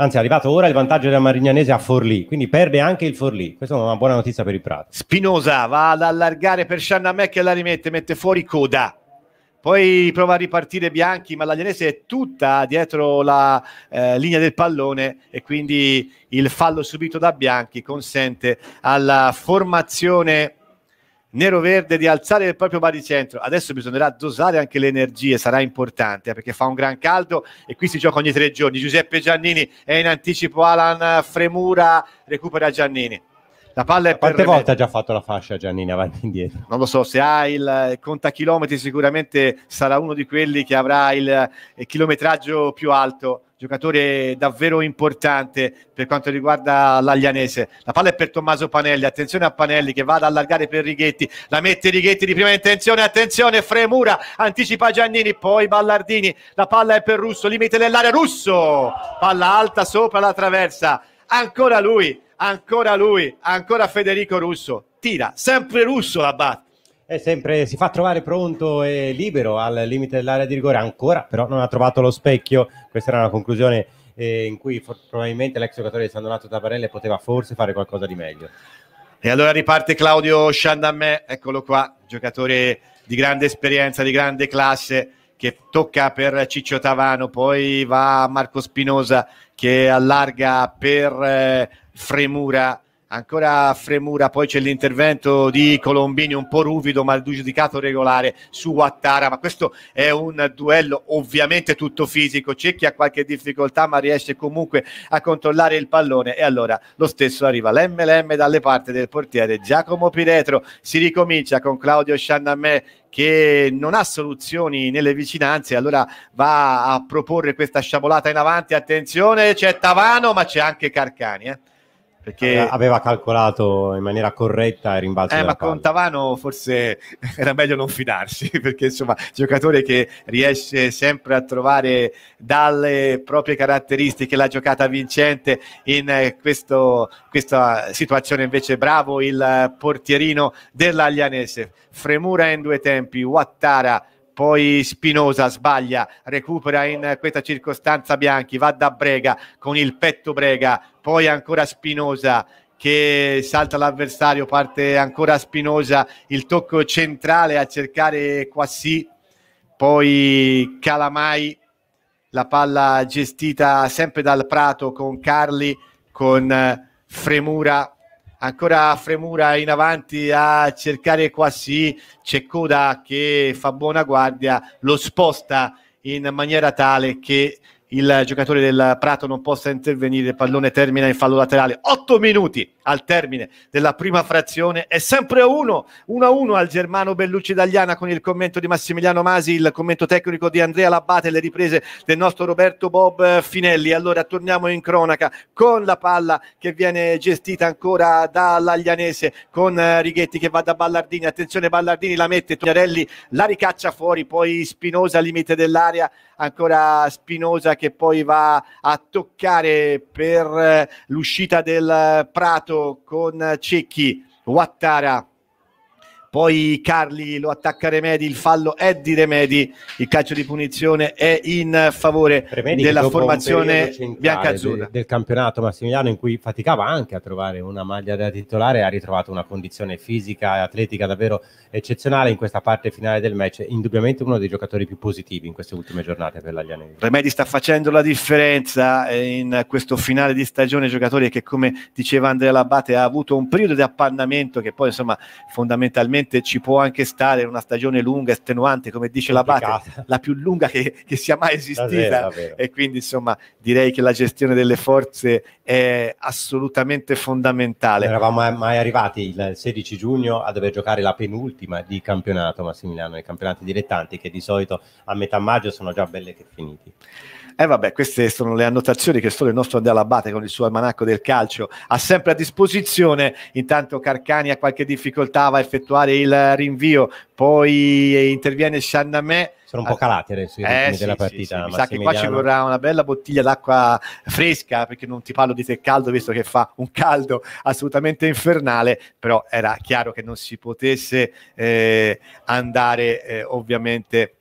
Anzi, è arrivato ora il vantaggio della Marignanese a Forlì, quindi perde anche il Forlì. Questa è una buona notizia per il Prato. Spinosa va ad allargare per Shannamè che la rimette, mette fuori coda. Poi prova a ripartire Bianchi, ma l'Aglianese è tutta dietro la eh, linea del pallone e quindi il fallo subito da Bianchi consente alla formazione nero-verde di alzare il proprio baricentro. Adesso bisognerà dosare anche le energie, sarà importante eh, perché fa un gran caldo e qui si gioca ogni tre giorni. Giuseppe Giannini è in anticipo, Alan Fremura recupera Giannini. La palla è Quante per volte Remedi. ha già fatto la fascia Giannini avanti e indietro? Non lo so, se ha il contachilometri sicuramente sarà uno di quelli che avrà il, il eh, chilometraggio più alto giocatore davvero importante per quanto riguarda l'Aglianese. La palla è per Tommaso Panelli, attenzione a Panelli che va ad allargare per Righetti, la mette Righetti di prima intenzione, attenzione, Fremura, anticipa Giannini, poi Ballardini, la palla è per Russo, limite dell'area, Russo, palla alta sopra la traversa, ancora lui, ancora lui, ancora Federico Russo, tira, sempre Russo la batte è sempre, si fa trovare pronto e libero al limite dell'area di rigore, ancora però non ha trovato lo specchio, questa era una conclusione eh, in cui probabilmente l'ex giocatore di San Donato Tabarelle poteva forse fare qualcosa di meglio. E allora riparte Claudio Chandamè, eccolo qua, giocatore di grande esperienza, di grande classe, che tocca per Ciccio Tavano, poi va Marco Spinosa che allarga per eh, Fremura Ancora Fremura, poi c'è l'intervento di Colombini un po' ruvido ma il giudicato regolare su Wattara, ma questo è un duello ovviamente tutto fisico, c'è chi ha qualche difficoltà ma riesce comunque a controllare il pallone e allora lo stesso arriva l'MLM dalle parti del portiere Giacomo Piretro, si ricomincia con Claudio Sciannamè che non ha soluzioni nelle vicinanze, allora va a proporre questa sciabolata in avanti, attenzione c'è Tavano ma c'è anche Carcani. Eh? Perché aveva calcolato in maniera corretta il rimbalzo. Eh, ma palla. con Tavano forse era meglio non fidarsi, perché insomma, giocatore che riesce sempre a trovare dalle proprie caratteristiche la giocata vincente in eh, questo, questa situazione invece bravo il eh, portierino dell'Aglianese. Fremura in due tempi, Wattara poi Spinosa sbaglia, recupera in questa circostanza Bianchi, va da Brega con il petto Brega, poi ancora Spinosa che salta l'avversario, parte ancora Spinosa, il tocco centrale a cercare Quassi, poi Calamai, la palla gestita sempre dal Prato con Carli, con Fremura ancora Fremura in avanti a cercare quasi c'è Coda che fa buona guardia, lo sposta in maniera tale che il giocatore del Prato non possa intervenire, il pallone termina in fallo laterale. Otto minuti al termine della prima frazione, è sempre 1 1 a 1 al Germano Bellucci Dagliana con il commento di Massimiliano Masi, il commento tecnico di Andrea Labbate e le riprese del nostro Roberto Bob Finelli. Allora torniamo in cronaca con la palla che viene gestita ancora dall'Aglianese con eh, Righetti che va da Ballardini, attenzione Ballardini la mette, Togliarelli la ricaccia fuori, poi Spinosa al limite dell'area ancora Spinosa che poi va a toccare per eh, l'uscita del eh, Prato con Cecchi, Wattara poi Carli lo attacca Remedi, il fallo è di Remedi, il calcio di punizione è in favore Remedi della formazione biancazzurra. Del, del campionato Massimiliano in cui faticava anche a trovare una maglia da titolare, ha ritrovato una condizione fisica e atletica davvero eccezionale in questa parte finale del match, indubbiamente uno dei giocatori più positivi in queste ultime giornate per l'Aglianese. Remedi sta facendo la differenza eh, in questo finale di stagione, giocatore che come diceva Andrea Labate ha avuto un periodo di appannamento che poi insomma fondamentalmente sicuramente ci può anche stare una stagione lunga, estenuante, come dice la l'Abate, la più lunga che, che sia mai esistita. davvero. E quindi, insomma, direi che la gestione delle forze è assolutamente fondamentale. Non eravamo mai arrivati il 16 giugno a dover giocare la penultima di campionato, Massimiliano, i campionati dilettanti, che di solito a metà maggio sono già belle che finiti. E eh vabbè, queste sono le annotazioni che solo il nostro Andrea Labate con il suo almanacco del calcio ha sempre a disposizione. Intanto Carcani ha qualche difficoltà, va a effettuare il rinvio, poi interviene Sciannamè. Sono un po' calati adesso i eh, sì, della partita. Sì, sì. Mi sa che qua ci vorrà una bella bottiglia d'acqua fresca, perché non ti parlo di te caldo, visto che fa un caldo assolutamente infernale, però era chiaro che non si potesse eh, andare eh, ovviamente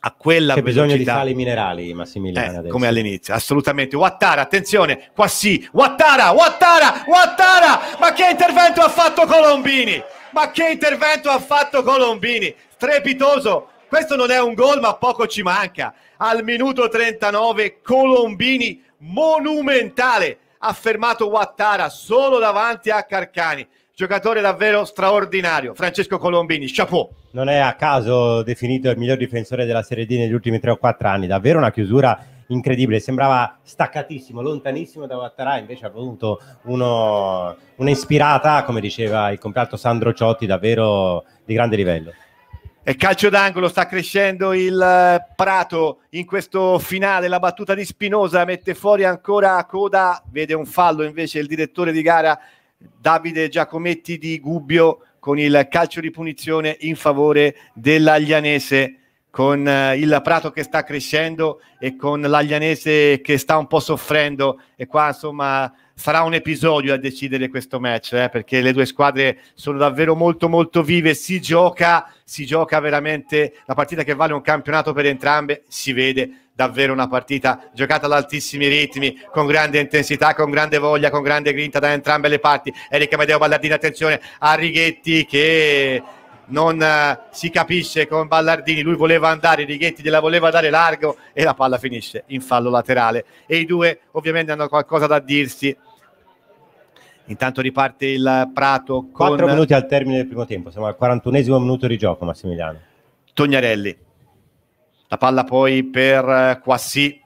a quella C'è velocità. di sali minerali, Massimiliano. Eh, come all'inizio, assolutamente. Wattara, attenzione, qua sì. Wattara, Wattara, Wattara! Ma che intervento ha fatto Colombini? Ma che intervento ha fatto Colombini? Strepitoso. Questo non è un gol, ma poco ci manca. Al minuto 39 Colombini monumentale ha fermato Wattara solo davanti a Carcani giocatore davvero straordinario, Francesco Colombini, chapeau. Non è a caso definito il miglior difensore della Serie D negli ultimi 3 o 4 anni, davvero una chiusura incredibile, sembrava staccatissimo, lontanissimo da Vattarà, invece ha avuto uno, una ispirata, come diceva il compianto Sandro Ciotti, davvero di grande livello. E calcio d'angolo, sta crescendo il eh, Prato in questo finale, la battuta di Spinosa mette fuori ancora a coda, vede un fallo invece il direttore di gara Davide Giacometti di Gubbio con il calcio di punizione in favore dell'Aglianese con eh, il Prato che sta crescendo e con l'Aglianese che sta un po' soffrendo e qua insomma sarà un episodio a decidere questo match eh, perché le due squadre sono davvero molto molto vive si gioca si gioca veramente la partita che vale un campionato per entrambe si vede davvero una partita giocata ad altissimi ritmi, con grande intensità, con grande voglia, con grande grinta da entrambe le parti. Erika Medeo Ballardini, attenzione a Righetti che non uh, si capisce con Ballardini, lui voleva andare, Righetti gliela voleva dare largo e la palla finisce in fallo laterale. E i due ovviamente hanno qualcosa da dirsi. Intanto riparte il Prato con... 4 minuti al termine del primo tempo, siamo al 41 minuto di gioco Massimiliano. Tognarelli la palla poi per Quassi eh,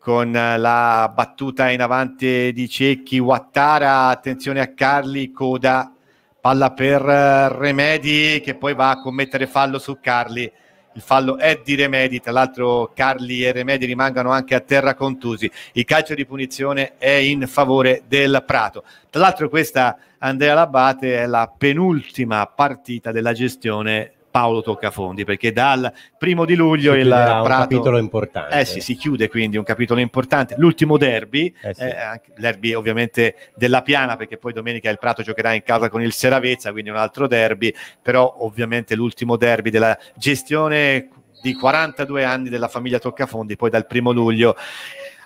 con eh, la battuta in avanti di Cecchi, Wattara, attenzione a Carli, coda, palla per eh, Remedi che poi va a commettere fallo su Carli. Il fallo è di Remedi, tra l'altro Carli e Remedi rimangono anche a terra contusi. Il calcio di punizione è in favore del Prato. Tra l'altro questa, Andrea Labate, è la penultima partita della gestione Paolo Toccafondi, perché dal primo di luglio il Prato, un capitolo importante. Eh sì, si chiude quindi un capitolo importante, l'ultimo derby, eh sì. eh, derby ovviamente della Piana, perché poi domenica il Prato giocherà in casa con il Seravezza, quindi un altro derby, però ovviamente l'ultimo derby della gestione di 42 anni della famiglia Toccafondi, poi dal primo luglio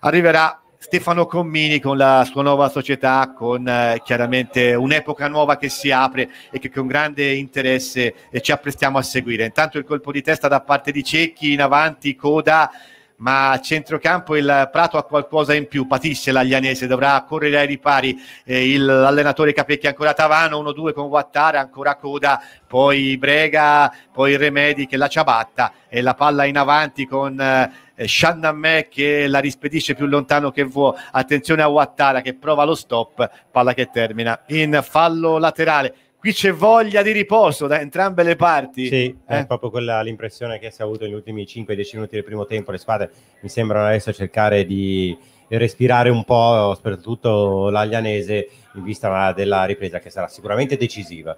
arriverà Stefano Commini con la sua nuova società, con eh, chiaramente un'epoca nuova che si apre e che con grande interesse eh, ci apprestiamo a seguire. Intanto il colpo di testa da parte di Cecchi in avanti, coda ma a centrocampo il Prato ha qualcosa in più, patisce l'Aglianese, dovrà correre ai ripari eh, l'allenatore Capecchi ancora Tavano, 1-2 con Guattara, ancora Coda, poi Brega, poi Remedi che la ciabatta e la palla in avanti con eh, Shannamme che la rispedisce più lontano che vuole, attenzione a Guattara che prova lo stop, palla che termina in fallo laterale qui c'è voglia di riposo da entrambe le parti. Sì, eh? è proprio quella l'impressione che si è avuto negli ultimi 5-10 minuti del primo tempo. Le squadre mi sembrano adesso cercare di respirare un po', soprattutto l'Aglianese, in vista della ripresa che sarà sicuramente decisiva.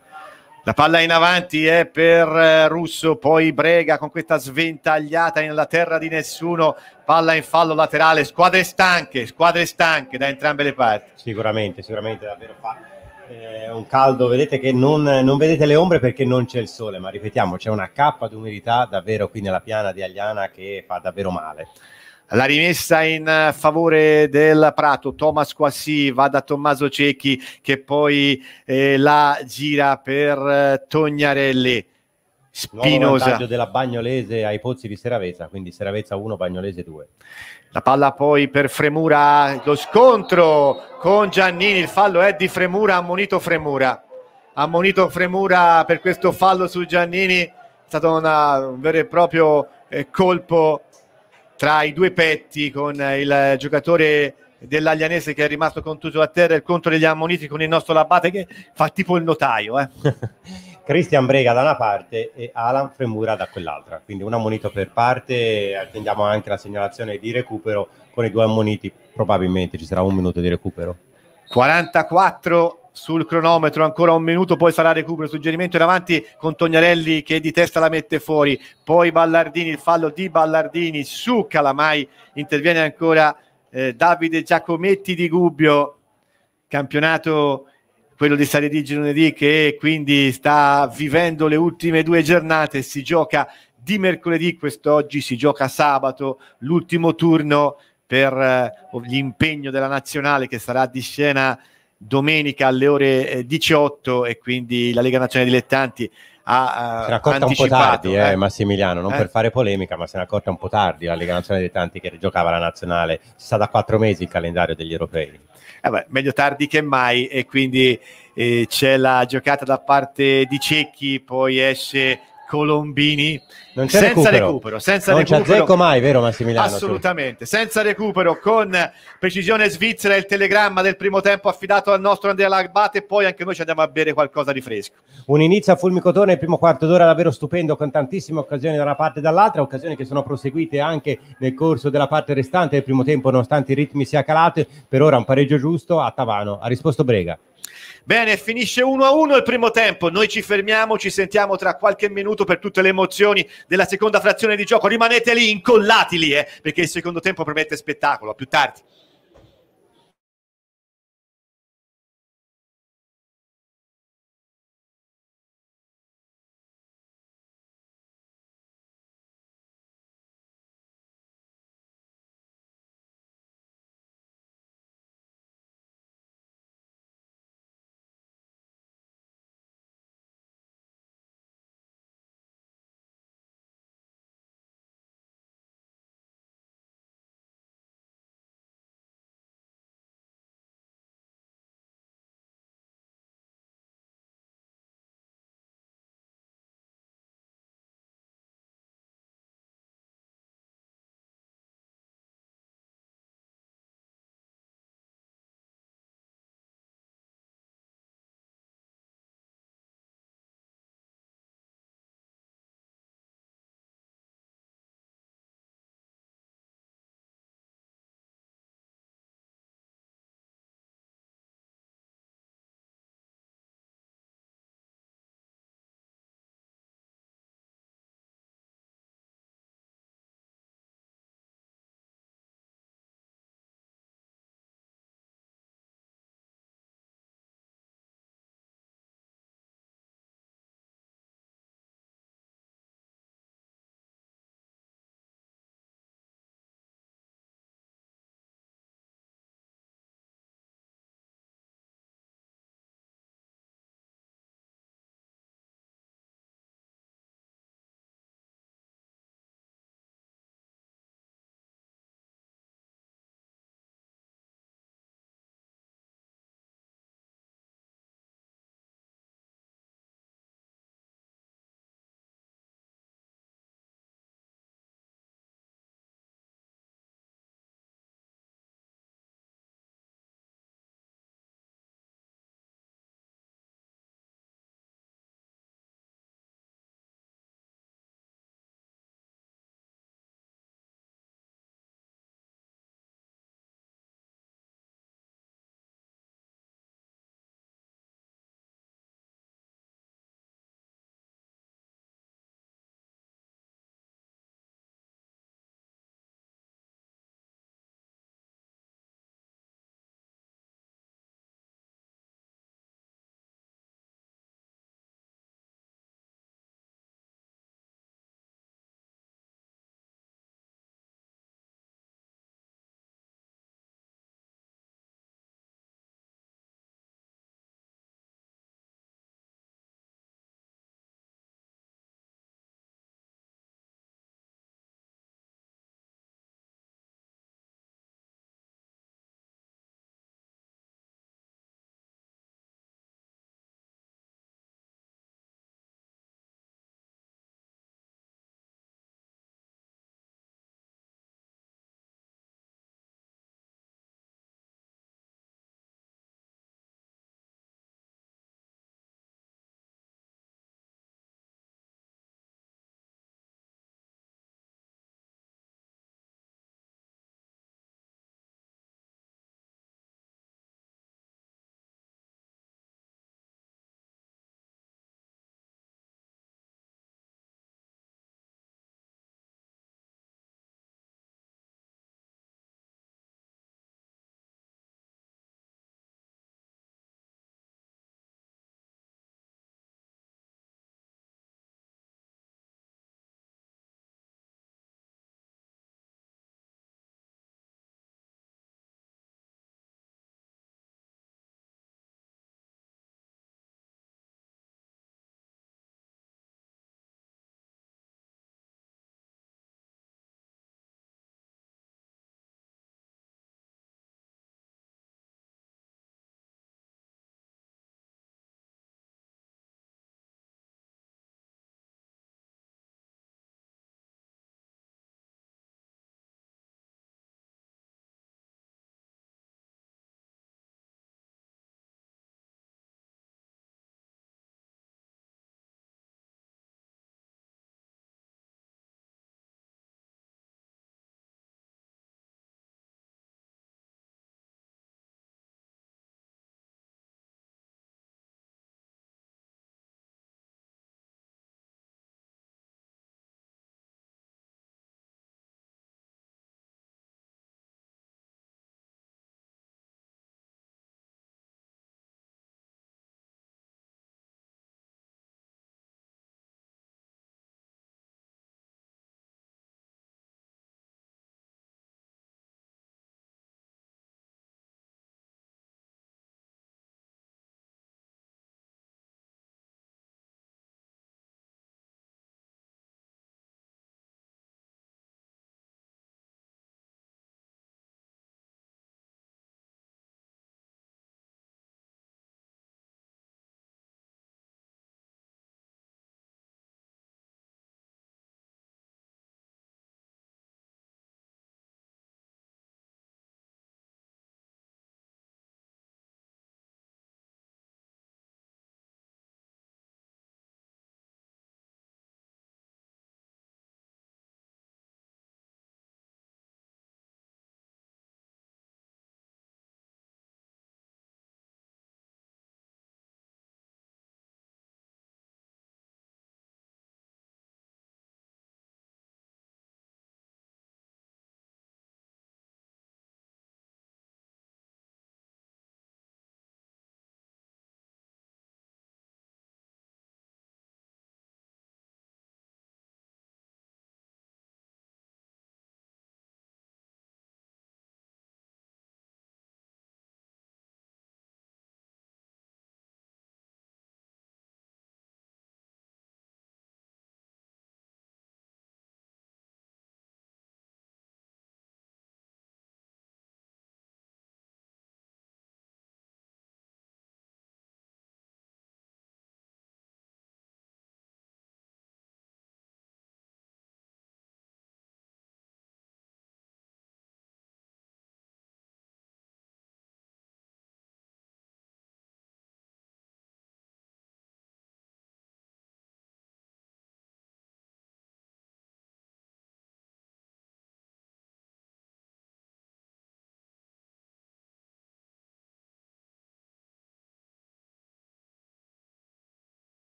La palla in avanti è per eh, Russo, poi Brega con questa sventagliata nella terra di nessuno, palla in fallo laterale, squadre stanche, squadre stanche da entrambe le parti. Sicuramente, sicuramente davvero fatto eh, è un caldo, vedete che non, non, vedete le ombre perché non c'è il sole, ma ripetiamo, c'è una cappa di umidità davvero qui nella piana di Agliana che fa davvero male. La rimessa in favore del Prato, Thomas Quassi va da Tommaso Cecchi che poi eh, la gira per eh, Tognarelli. Spinosa. Nuovo vantaggio della Bagnolese ai pozzi di Seravezza, quindi Seravezza 1, Bagnolese 2. La palla poi per Fremura, lo scontro con Giannini, il fallo è di Fremura, ammonito Fremura. Ammonito Fremura per questo fallo su Giannini, è stato una, un vero e proprio eh, colpo tra i due petti con eh, il giocatore dell'Aglianese che è rimasto contuso a terra, il contro degli ammoniti con il nostro Labate che fa tipo il notaio. Eh. Christian Brega da una parte e Alan Fremura da quell'altra, quindi un ammonito per parte, attendiamo anche la segnalazione di recupero, con i due ammoniti probabilmente ci sarà un minuto di recupero. 44 sul cronometro, ancora un minuto, poi sarà recupero, suggerimento in avanti con Tognarelli che di testa la mette fuori, poi Ballardini, il fallo di Ballardini su Calamai, interviene ancora eh, Davide Giacometti di Gubbio, campionato quello di Serie D lunedì che quindi sta vivendo le ultime due giornate, si gioca di mercoledì, quest'oggi si gioca sabato, l'ultimo turno per eh, l'impegno della nazionale che sarà di scena domenica alle ore 18 eh, e quindi la Lega Nazionale Dilettanti ha eh, se accorta un po' tardi eh, eh, Massimiliano non per eh? fare polemica ma se ne accorta un po' tardi la Lega Nazionale Dilettanti che giocava la nazionale sa da quattro mesi il calendario degli europei eh beh, meglio tardi che mai e quindi eh, c'è la giocata da parte di Cecchi, poi esce Colombini non c'è senza recupero, recupero senza non recupero. mai, vero Massimiliano? Assolutamente, tu? senza recupero, con precisione svizzera il telegramma del primo tempo affidato al nostro Andrea Lagbate e poi anche noi ci andiamo a bere qualcosa di fresco. Un inizio a fulmicotone, il primo quarto d'ora davvero stupendo con tantissime occasioni da una parte e dall'altra, occasioni che sono proseguite anche nel corso della parte restante del primo tempo nonostante i ritmi siano calati, per ora un pareggio giusto a Tavano, ha risposto Brega. Bene, finisce 1-1 il primo tempo, noi ci fermiamo, ci sentiamo tra qualche minuto per tutte le emozioni della seconda frazione di gioco, rimanete lì incollati lì, eh, perché il secondo tempo promette spettacolo, a più tardi.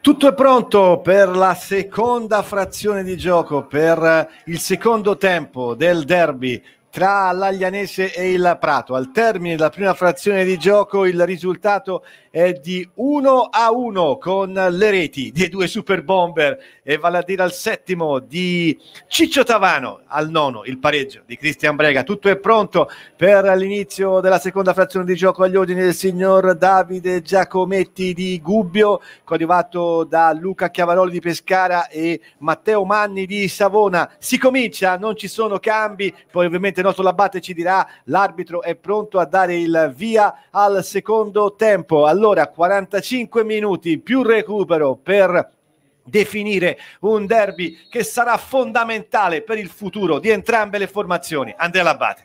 Tutto è pronto per la seconda frazione di gioco, per il secondo tempo del derby tra l'Aglianese e il Prato. Al termine della prima frazione di gioco il risultato è di 1 a 1 con le reti dei due super bomber e vale a dire al settimo di Ciccio Tavano, al nono il pareggio di Cristian Brega. Tutto è pronto per l'inizio della seconda frazione di gioco agli ordini del signor Davide Giacometti di Gubbio, coadiuvato da Luca Chiavaroli di Pescara e Matteo Manni di Savona. Si comincia, non ci sono cambi, poi ovviamente non nostro Labate ci dirà l'arbitro è pronto a dare il via al secondo tempo. Allora 45 minuti più recupero per definire un derby che sarà fondamentale per il futuro di entrambe le formazioni. Andrea Labate.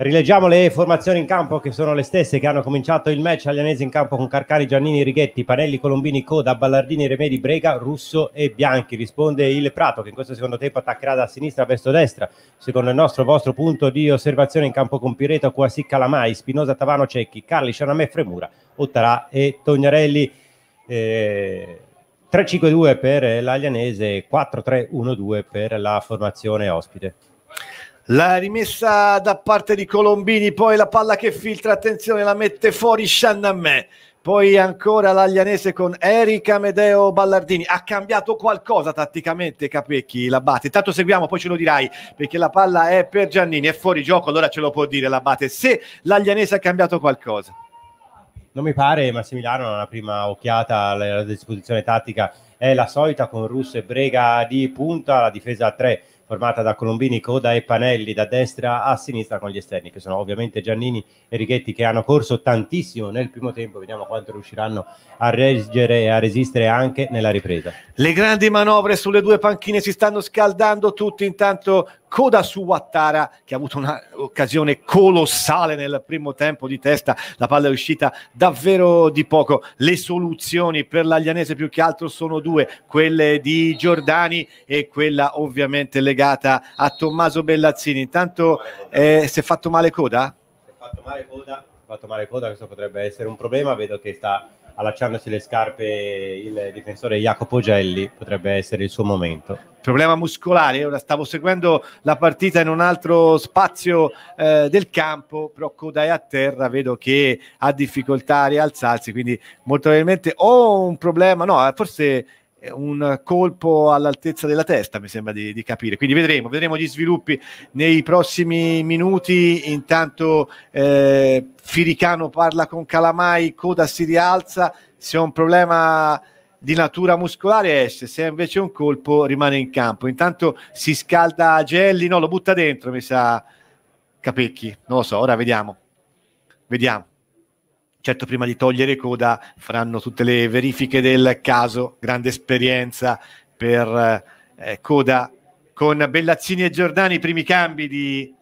Rileggiamo le formazioni in campo che sono le stesse che hanno cominciato il match aglianese in campo con Carcari, Giannini, Righetti, Panelli, Colombini, Coda, Ballardini, Remedi, Brega, Russo e Bianchi. Risponde il Prato che in questo secondo tempo attaccherà da sinistra verso destra. Secondo il nostro vostro punto di osservazione in campo con Pireto, Quasi, Calamai, Spinosa, Tavano, Cecchi, Carli, Cianamè, Fremura, Ottarà e Tognarelli. Eh, 3-5-2 per l'Aglianese e 4-3-1-2 per la formazione ospite. La rimessa da parte di Colombini, poi la palla che filtra, attenzione, la mette fuori Sciannamè. Poi ancora l'Aglianese con Erika Medeo Ballardini. Ha cambiato qualcosa tatticamente Capecchi, l'Abate. Intanto seguiamo, poi ce lo dirai, perché la palla è per Giannini, è fuori gioco, allora ce lo può dire l'Abate. Se l'Aglianese ha cambiato qualcosa. Non mi pare, Massimiliano, una prima occhiata alla disposizione tattica è la solita con Russo e Brega di punta, la difesa a 3 formata da Colombini, Coda e Panelli da destra a sinistra con gli esterni, che sono ovviamente Giannini e Righetti, che hanno corso tantissimo nel primo tempo. Vediamo quanto riusciranno a reggere e a resistere anche nella ripresa. Le grandi manovre sulle due panchine si stanno scaldando tutti. Intanto coda su Wattara che ha avuto un'occasione colossale nel primo tempo di testa, la palla è uscita davvero di poco. Le soluzioni per l'Aglianese più che altro sono due, quelle di Giordani e quella ovviamente legata legata a Tommaso Bellazzini. Intanto eh, si è fatto male coda? Si è fatto male coda, fatto male coda, questo potrebbe essere un problema, vedo che sta allacciandosi le scarpe il difensore Jacopo Gelli, potrebbe essere il suo momento. Problema muscolare, ora stavo seguendo la partita in un altro spazio eh, del campo, però coda è a terra, vedo che ha difficoltà a rialzarsi, quindi molto probabilmente o un problema, no, forse eh, un colpo all'altezza della testa, mi sembra di, di, capire. Quindi vedremo, vedremo gli sviluppi nei prossimi minuti. Intanto eh, Firicano parla con Calamai, coda si rialza, se è un problema di natura muscolare esce, se è invece un colpo rimane in campo. Intanto si scalda Gelli, no, lo butta dentro, mi sa Capecchi, non lo so, ora vediamo. Vediamo certo prima di togliere coda faranno tutte le verifiche del caso, grande esperienza per eh, coda con Bellazzini e Giordani, i primi cambi di...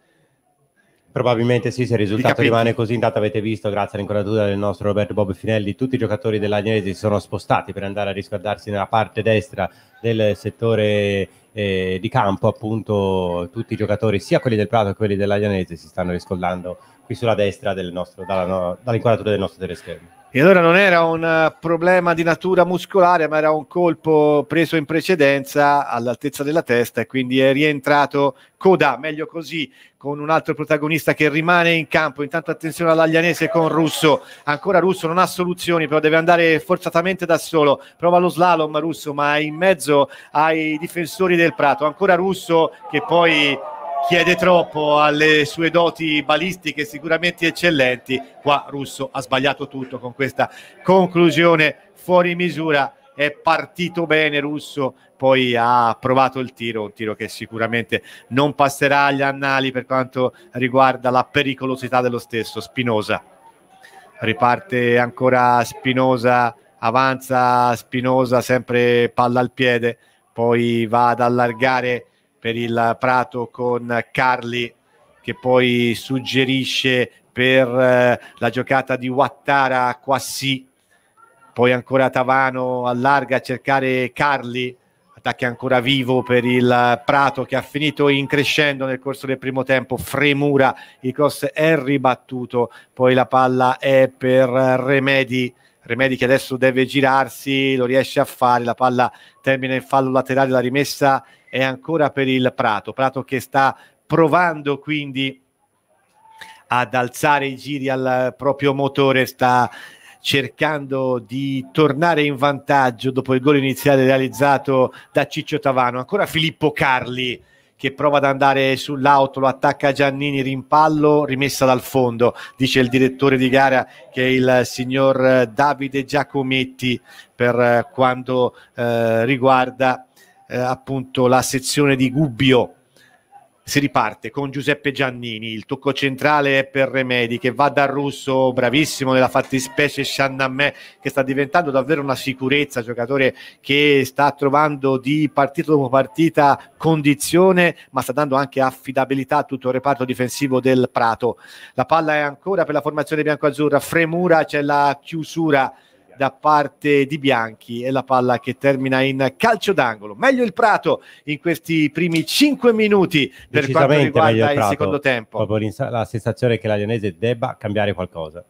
Probabilmente sì, se il risultato rimane così, intanto avete visto, grazie all'incoraggiatura del nostro Roberto Bob Finelli, tutti i giocatori dell'Agnese si sono spostati per andare a riscaldarsi nella parte destra del settore eh, di campo, appunto tutti i giocatori, sia quelli del Prato che quelli dell'Aglianese, si stanno riscollando qui sulla destra del nostro, dalla, dall'inquadratura del nostro teleschermo. E allora non era un eh, problema di natura muscolare, ma era un colpo preso in precedenza all'altezza della testa e quindi è rientrato coda, meglio così, con un altro protagonista che rimane in campo. Intanto attenzione all'Aglianese con Russo, ancora Russo non ha soluzioni, però deve andare forzatamente da solo. Prova lo slalom Russo, ma è in mezzo ai difensori del Prato. Ancora Russo che poi chiede troppo alle sue doti balistiche sicuramente eccellenti. Qua Russo ha sbagliato tutto con questa conclusione fuori misura. È partito bene Russo, poi ha provato il tiro, un tiro che sicuramente non passerà agli annali per quanto riguarda la pericolosità dello stesso. Spinosa riparte ancora Spinosa, avanza Spinosa sempre palla al piede, poi va ad allargare per il Prato con Carli che poi suggerisce per eh, la giocata di Wattara Quassi poi ancora Tavano allarga a cercare Carli attacca ancora vivo per il Prato che ha finito in crescendo nel corso del primo tempo Fremura, il cross è ribattuto poi la palla è per Remedi Remedi che adesso deve girarsi, lo riesce a fare, la palla termina in fallo laterale, la rimessa è ancora per il Prato, Prato che sta provando quindi ad alzare i giri al proprio motore, sta cercando di tornare in vantaggio dopo il gol iniziale realizzato da Ciccio Tavano. Ancora Filippo Carli che prova ad andare sull'auto, lo attacca Giannini, rimpallo, rimessa dal fondo, dice il direttore di gara che è il signor Davide Giacometti per quanto eh, riguarda eh, appunto la sezione di Gubbio. Si riparte con Giuseppe Giannini, il tocco centrale è per Remedi che va da russo, bravissimo nella fattispecie Shandamme che sta diventando davvero una sicurezza, giocatore che sta trovando di partita dopo partita condizione ma sta dando anche affidabilità a tutto il reparto difensivo del Prato. La palla è ancora per la formazione bianco-azzurra, Fremura c'è la chiusura da parte di Bianchi e la palla che termina in calcio d'angolo. Meglio il Prato in questi primi 5 minuti per quanto riguarda il, il secondo tempo. Proprio la sensazione che l'Aglionese debba cambiare qualcosa.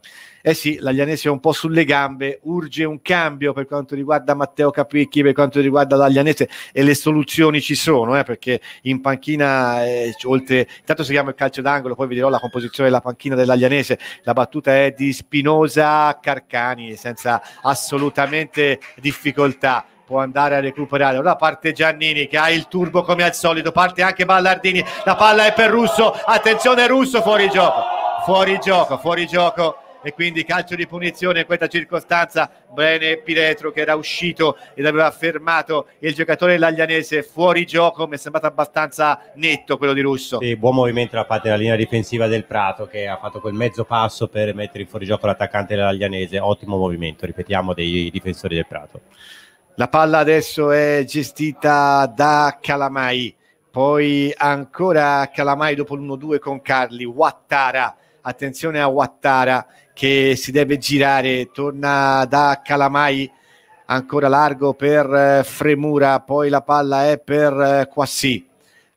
Eh sì, l'Aglianese è un po' sulle gambe, urge un cambio per quanto riguarda Matteo Capicchi, per quanto riguarda l'Aglianese e le soluzioni ci sono, eh, perché in panchina, eh, oltre, intanto seguiamo il calcio d'angolo, poi vi dirò la composizione della panchina dell'Aglianese, la battuta è di Spinosa Carcani, senza assolutamente difficoltà può andare a recuperare. Ora parte Giannini che ha il turbo come al solito, parte anche Ballardini, la palla è per Russo, attenzione Russo fuori gioco, fuori gioco, fuori gioco e quindi calcio di punizione in questa circostanza Brene Piretro che era uscito ed aveva fermato il giocatore laglianese fuori gioco mi è sembrato abbastanza netto quello di Russo sì, buon movimento da parte della linea difensiva del Prato che ha fatto quel mezzo passo per mettere in fuori gioco l'attaccante laglianese ottimo movimento ripetiamo dei difensori del Prato la palla adesso è gestita da Calamai poi ancora Calamai dopo l'1-2 con Carli Wattara attenzione a Wattara che si deve girare, torna da Calamai ancora largo per eh, Fremura, poi la palla è per Quassi. Eh,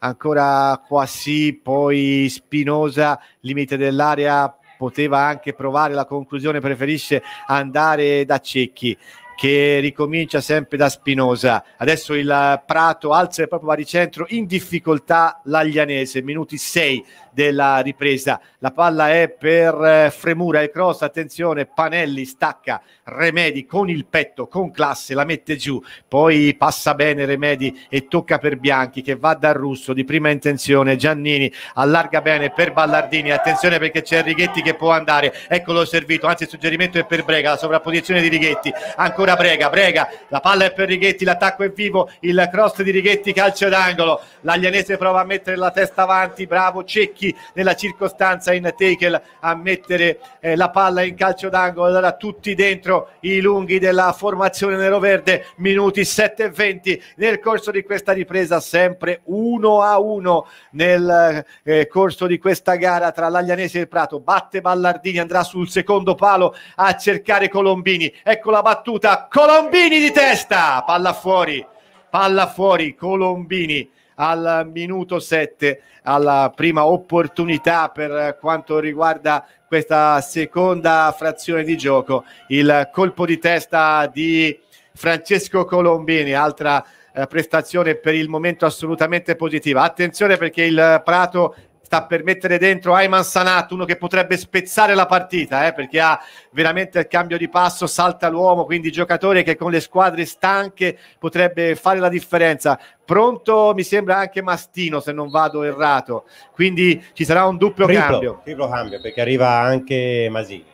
ancora Quassi, poi Spinosa, limite dell'area, poteva anche provare la conclusione, preferisce andare da Cecchi che ricomincia sempre da Spinosa. Adesso il Prato alza il proprio baricentro in difficoltà l'Aglianese, minuti 6 della ripresa. La palla è per eh, Fremura, e cross, attenzione, Panelli stacca, Remedi con il petto, con classe, la mette giù, poi passa bene Remedi e tocca per Bianchi che va dal russo di prima intenzione, Giannini allarga bene per Ballardini, attenzione perché c'è Righetti che può andare, eccolo servito, anzi il suggerimento è per Brega, la sovrapposizione di Righetti, ancora Brega, Brega, la palla è per Righetti, l'attacco è vivo, il cross di Righetti calcio d'angolo, l'Aglianese prova a mettere la testa avanti, bravo Cecchi, nella circostanza in tackle a mettere eh, la palla in calcio d'angolo. Allora tutti dentro i lunghi della formazione nero-verde, minuti 7 e 20 nel corso di questa ripresa, sempre 1 a 1 nel eh, corso di questa gara tra l'Aglianese e il Prato. Batte Ballardini, andrà sul secondo palo a cercare Colombini. Ecco la battuta, Colombini di testa, palla fuori, palla fuori, Colombini al minuto 7 alla prima opportunità per quanto riguarda questa seconda frazione di gioco. Il colpo di testa di Francesco Colombini, altra eh, prestazione per il momento assolutamente positiva. Attenzione perché il Prato sta per mettere dentro Ayman Sanat, uno che potrebbe spezzare la partita, eh, perché ha veramente il cambio di passo, salta l'uomo, quindi giocatore che con le squadre stanche potrebbe fare la differenza. Pronto mi sembra anche Mastino, se non vado errato, quindi ci sarà un doppio triplo, cambio. Triplo cambio, perché arriva anche Masini.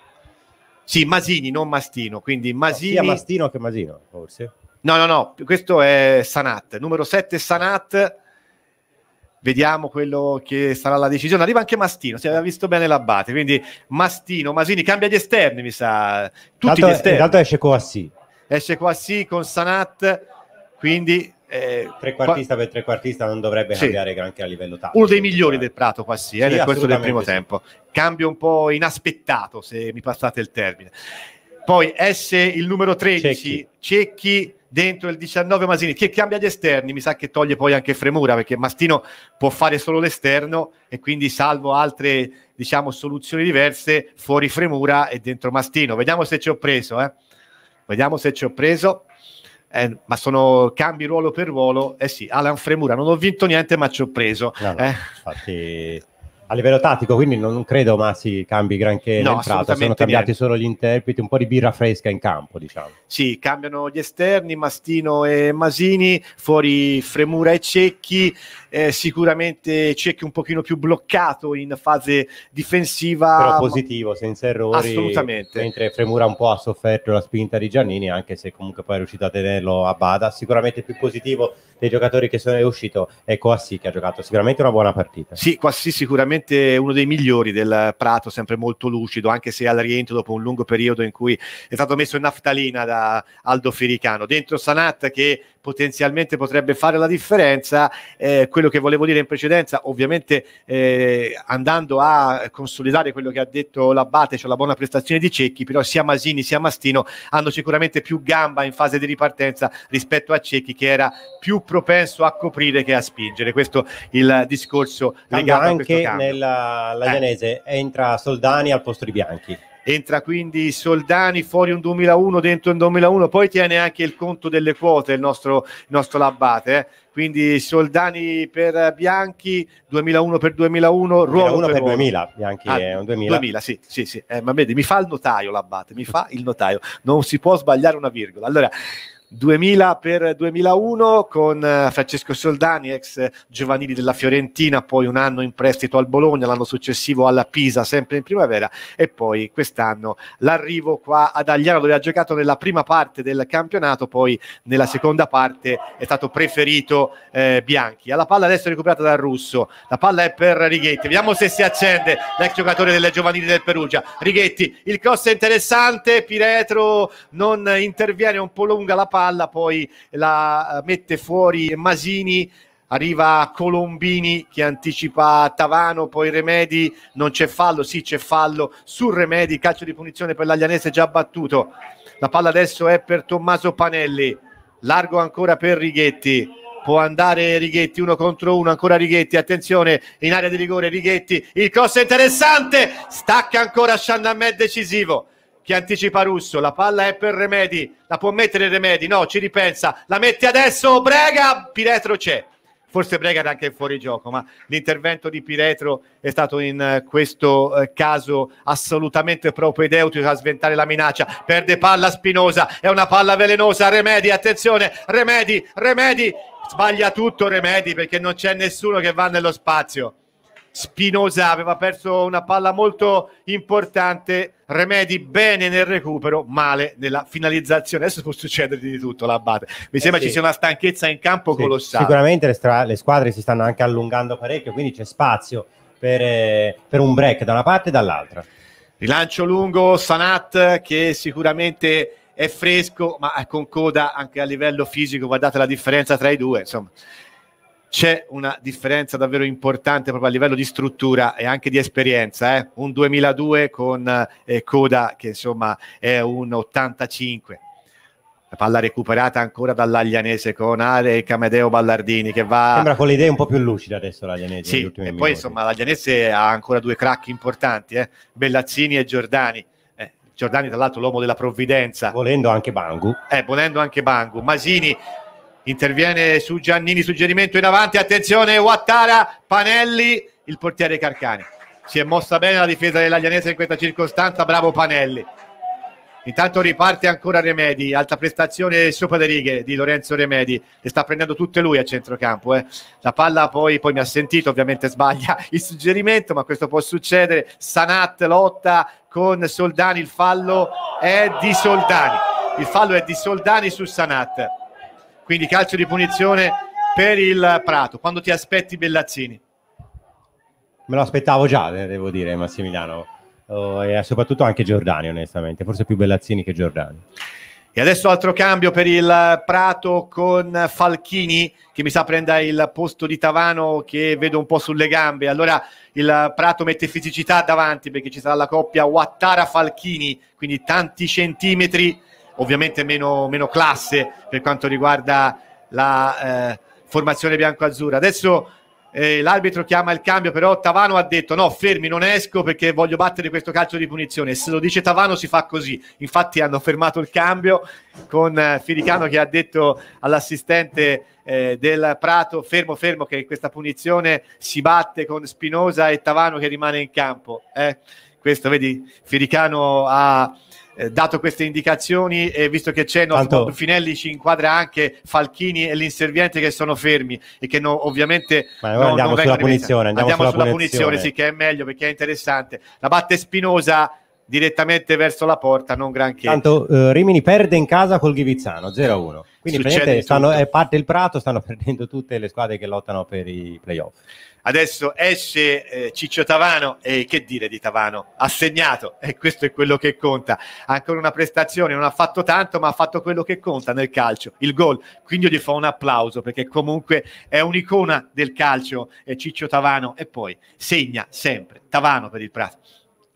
Sì, Masini, non Mastino, quindi Masini... sia Mastino che Masino, forse. No, no, no, questo è Sanat, numero 7 Sanat vediamo quello che sarà la decisione. Arriva anche Mastino, si aveva visto bene l'abbate, quindi Mastino, Masini cambia gli esterni, mi sa, tutti tanto, gli esterni. Intanto esce Coassi. Esce Coassi con Sanat, quindi... Eh, trequartista qua... per trequartista non dovrebbe sì. cambiare granché a livello tattico. Uno dei migliori del Prato Coassi, eh, sì, nel del primo sì. tempo. Cambio un po' inaspettato, se mi passate il termine. Poi esce il numero 13, Cecchi, Cecchi dentro il 19 Masini che cambia gli esterni, mi sa che toglie poi anche Fremura perché Mastino può fare solo l'esterno e quindi salvo altre diciamo soluzioni diverse fuori Fremura e dentro Mastino. Vediamo se ci ho preso, eh. Vediamo se ci ho preso. Eh, ma sono cambi ruolo per ruolo. Eh sì, Alan Fremura, non ho vinto niente ma ci ho preso. No, no, eh. Infatti a livello tattico, quindi non credo Massi cambi granché no, l'entrata, sono cambiati niente. solo gli interpreti, un po' di birra fresca in campo, diciamo. Sì, cambiano gli esterni, Mastino e Masini, fuori Fremura e Cecchi, eh, sicuramente Cecchi un pochino più bloccato in fase difensiva. Però positivo, senza errori. Assolutamente. Mentre Fremura un po' ha sofferto la spinta di Giannini, anche se comunque poi è riuscito a tenerlo a bada. Sicuramente più positivo dei giocatori che sono uscito è Coassi che ha giocato sicuramente una buona partita. Sì, Coassi sicuramente uno dei migliori del Prato, sempre molto lucido, anche se al rientro dopo un lungo periodo in cui è stato messo in naftalina da Aldo Firicano. Dentro Sanat che potenzialmente potrebbe fare la differenza. Eh, quello che volevo dire in precedenza, ovviamente eh, andando a consolidare quello che ha detto l'Abate, cioè la buona prestazione di Cecchi, però sia Masini sia Mastino hanno sicuramente più gamba in fase di ripartenza rispetto a Cecchi che era più propenso a coprire che a spingere. Questo il discorso Cambia legato anche a questo cambio. nella Laganese eh. entra Soldani al posto di Bianchi entra quindi Soldani fuori un 2001 dentro un 2001 poi tiene anche il conto delle quote il nostro, il nostro Labbate eh? quindi Soldani per Bianchi 2001 per 2001 Ruolo per, per 2000 Bianchi ah, è un 2000 2000 sì sì sì eh, ma vedi mi fa il notaio Labbate mi fa il notaio non si può sbagliare una virgola allora 2000 per 2001 con eh, Francesco Soldani, ex giovanili della Fiorentina, poi un anno in prestito al Bologna, l'anno successivo alla Pisa, sempre in primavera, e poi quest'anno l'arrivo qua ad Agliano dove ha giocato nella prima parte del campionato, poi nella seconda parte è stato preferito eh, Bianchi. Alla palla adesso recuperata dal Russo, la palla è per Righetti, vediamo se si accende l'ex giocatore delle giovanili del Perugia. Righetti, il cross è interessante, Piretro non interviene, è un po' lunga la palla palla, poi la eh, mette fuori Masini arriva Colombini che anticipa Tavano, poi Remedi, non c'è fallo, sì c'è fallo su Remedi, calcio di punizione per l'Aglianese già battuto, la palla adesso è per Tommaso Panelli, largo ancora per Righetti, può andare Righetti uno contro uno, ancora Righetti, attenzione in area di rigore Righetti, il cross è interessante, stacca ancora Sciannamè decisivo. Chi anticipa Russo, la palla è per Remedi, la può mettere Remedi, no, ci ripensa, la mette adesso, Brega, Pietro c'è forse Brega era anche fuori gioco, ma l'intervento di Piretro è stato in eh, questo eh, caso assolutamente propedeutico a sventare la minaccia. Perde palla Spinosa, è una palla velenosa, Remedi, attenzione, Remedi, Remedi, sbaglia tutto Remedi perché non c'è nessuno che va nello spazio. Spinosa aveva perso una palla molto importante Remedi bene nel recupero, male nella finalizzazione. Adesso può succedere di tutto l'Abate. Mi eh sembra sì. ci sia una stanchezza in campo sì. colossale. Sicuramente le, stra- le, squadre si stanno anche allungando parecchio, quindi c'è spazio per, eh, per un break da una parte e dall'altra. Rilancio lungo, Sanat che sicuramente è fresco, ma con coda anche a livello fisico, guardate la differenza tra i due, insomma, c'è una differenza davvero importante proprio a livello di struttura e anche di esperienza. Eh? Un 2002 con eh, Coda che insomma è un 85. La palla recuperata ancora dall'Aglianese con Are e Camedeo Ballardini che va... Sembra con le idee un po' più lucide adesso l'Aglianese. Sì, e poi minuti. insomma l'Aglianese ha ancora due crack importanti, eh? Bellazzini e Giordani. Eh, Giordani tra l'altro l'uomo della provvidenza. Volendo anche Bangu. Eh, volendo anche Bangu. Masini interviene su Giannini, suggerimento in avanti, attenzione Wattara, Panelli, il portiere Carcani. Si è mossa bene la difesa dell'Aglianese in questa circostanza, bravo Panelli. Intanto riparte ancora Remedi, alta prestazione sopra le righe di Lorenzo Remedi, le sta prendendo tutte lui a centrocampo. Eh. La palla poi, poi mi ha sentito, ovviamente sbaglia il suggerimento, ma questo può succedere. Sanat lotta con Soldani, il fallo è di Soldani. Il fallo è di Soldani su Sanat. Quindi calcio di punizione per il Prato. Quando ti aspetti Bellazzini? Me lo aspettavo già, devo dire, Massimiliano. Oh, e soprattutto anche Giordani, onestamente. Forse più Bellazzini che Giordani. E adesso altro cambio per il Prato con Falchini che mi sa prenda il posto di Tavano che vedo un po' sulle gambe. Allora il Prato mette fisicità davanti perché ci sarà la coppia Wattara-Falchini, quindi tanti centimetri ovviamente meno, meno classe per quanto riguarda la eh, formazione bianco-azzurra. Adesso eh, l'arbitro chiama il cambio, però Tavano ha detto no, fermi, non esco perché voglio battere questo calcio di punizione. Se lo dice Tavano si fa così. Infatti hanno fermato il cambio con eh, Firicano che ha detto all'assistente eh, del Prato fermo, fermo che questa punizione si batte con Spinosa e Tavano che rimane in campo. Eh, questo, vedi, Firicano ha eh, dato queste indicazioni e visto che c'è Tanto... Finelli ci inquadra anche Falchini e l'inserviente che sono fermi e che no, ovviamente Ma no, andiamo non sulla punizione andiamo, andiamo, sulla, sulla punizione. punizione sì che è meglio perché è interessante la batte Spinosa direttamente verso la porta, non granché. Tanto eh, Rimini perde in casa col Ghivizzano 0-1. Quindi stanno, eh, parte il Prato, stanno perdendo tutte le squadre che lottano per i playoff. Adesso esce eh, Ciccio Tavano e che dire di Tavano? Ha segnato e questo è quello che conta. Ancora una prestazione, non ha fatto tanto ma ha fatto quello che conta nel calcio, il gol. Quindi io gli fa un applauso perché comunque è un'icona del calcio eh, Ciccio Tavano e poi segna sempre Tavano per il Prato.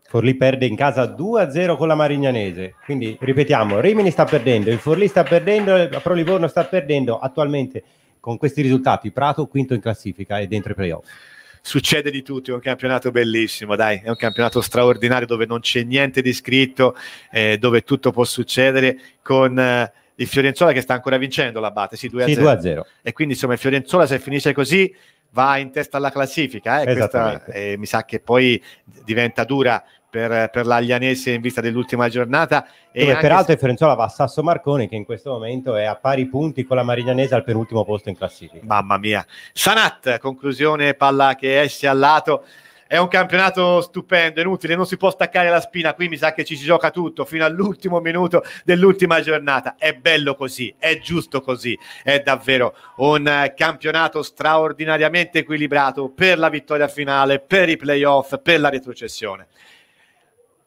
Forlì perde in casa 2-0 con la Marignanese. Quindi ripetiamo, Rimini sta perdendo, il Forlì sta perdendo, il Pro Livorno sta perdendo attualmente con questi risultati, Prato quinto in classifica e dentro i playoff succede di tutto, è un campionato bellissimo, dai, è un campionato straordinario dove non c'è niente di scritto, eh, dove tutto può succedere con eh, il Fiorenzola che sta ancora vincendo la Bate, sì, 2-0. Sì, e quindi insomma il Fiorenzola se finisce così va in testa alla classifica eh, questa, mi sa che poi diventa dura per, per l'Aglianese in vista dell'ultima giornata. E Dove, peraltro se... Fiorenzuola va a Sasso Marconi che in questo momento è a pari punti con la Marignanese al penultimo posto in classifica. Mamma mia. Sanat, conclusione, palla che esce al lato. È un campionato stupendo, inutile, non si può staccare la spina, qui mi sa che ci si gioca tutto fino all'ultimo minuto dell'ultima giornata. È bello così, è giusto così, è davvero un campionato straordinariamente equilibrato per la vittoria finale, per i playoff, per la retrocessione.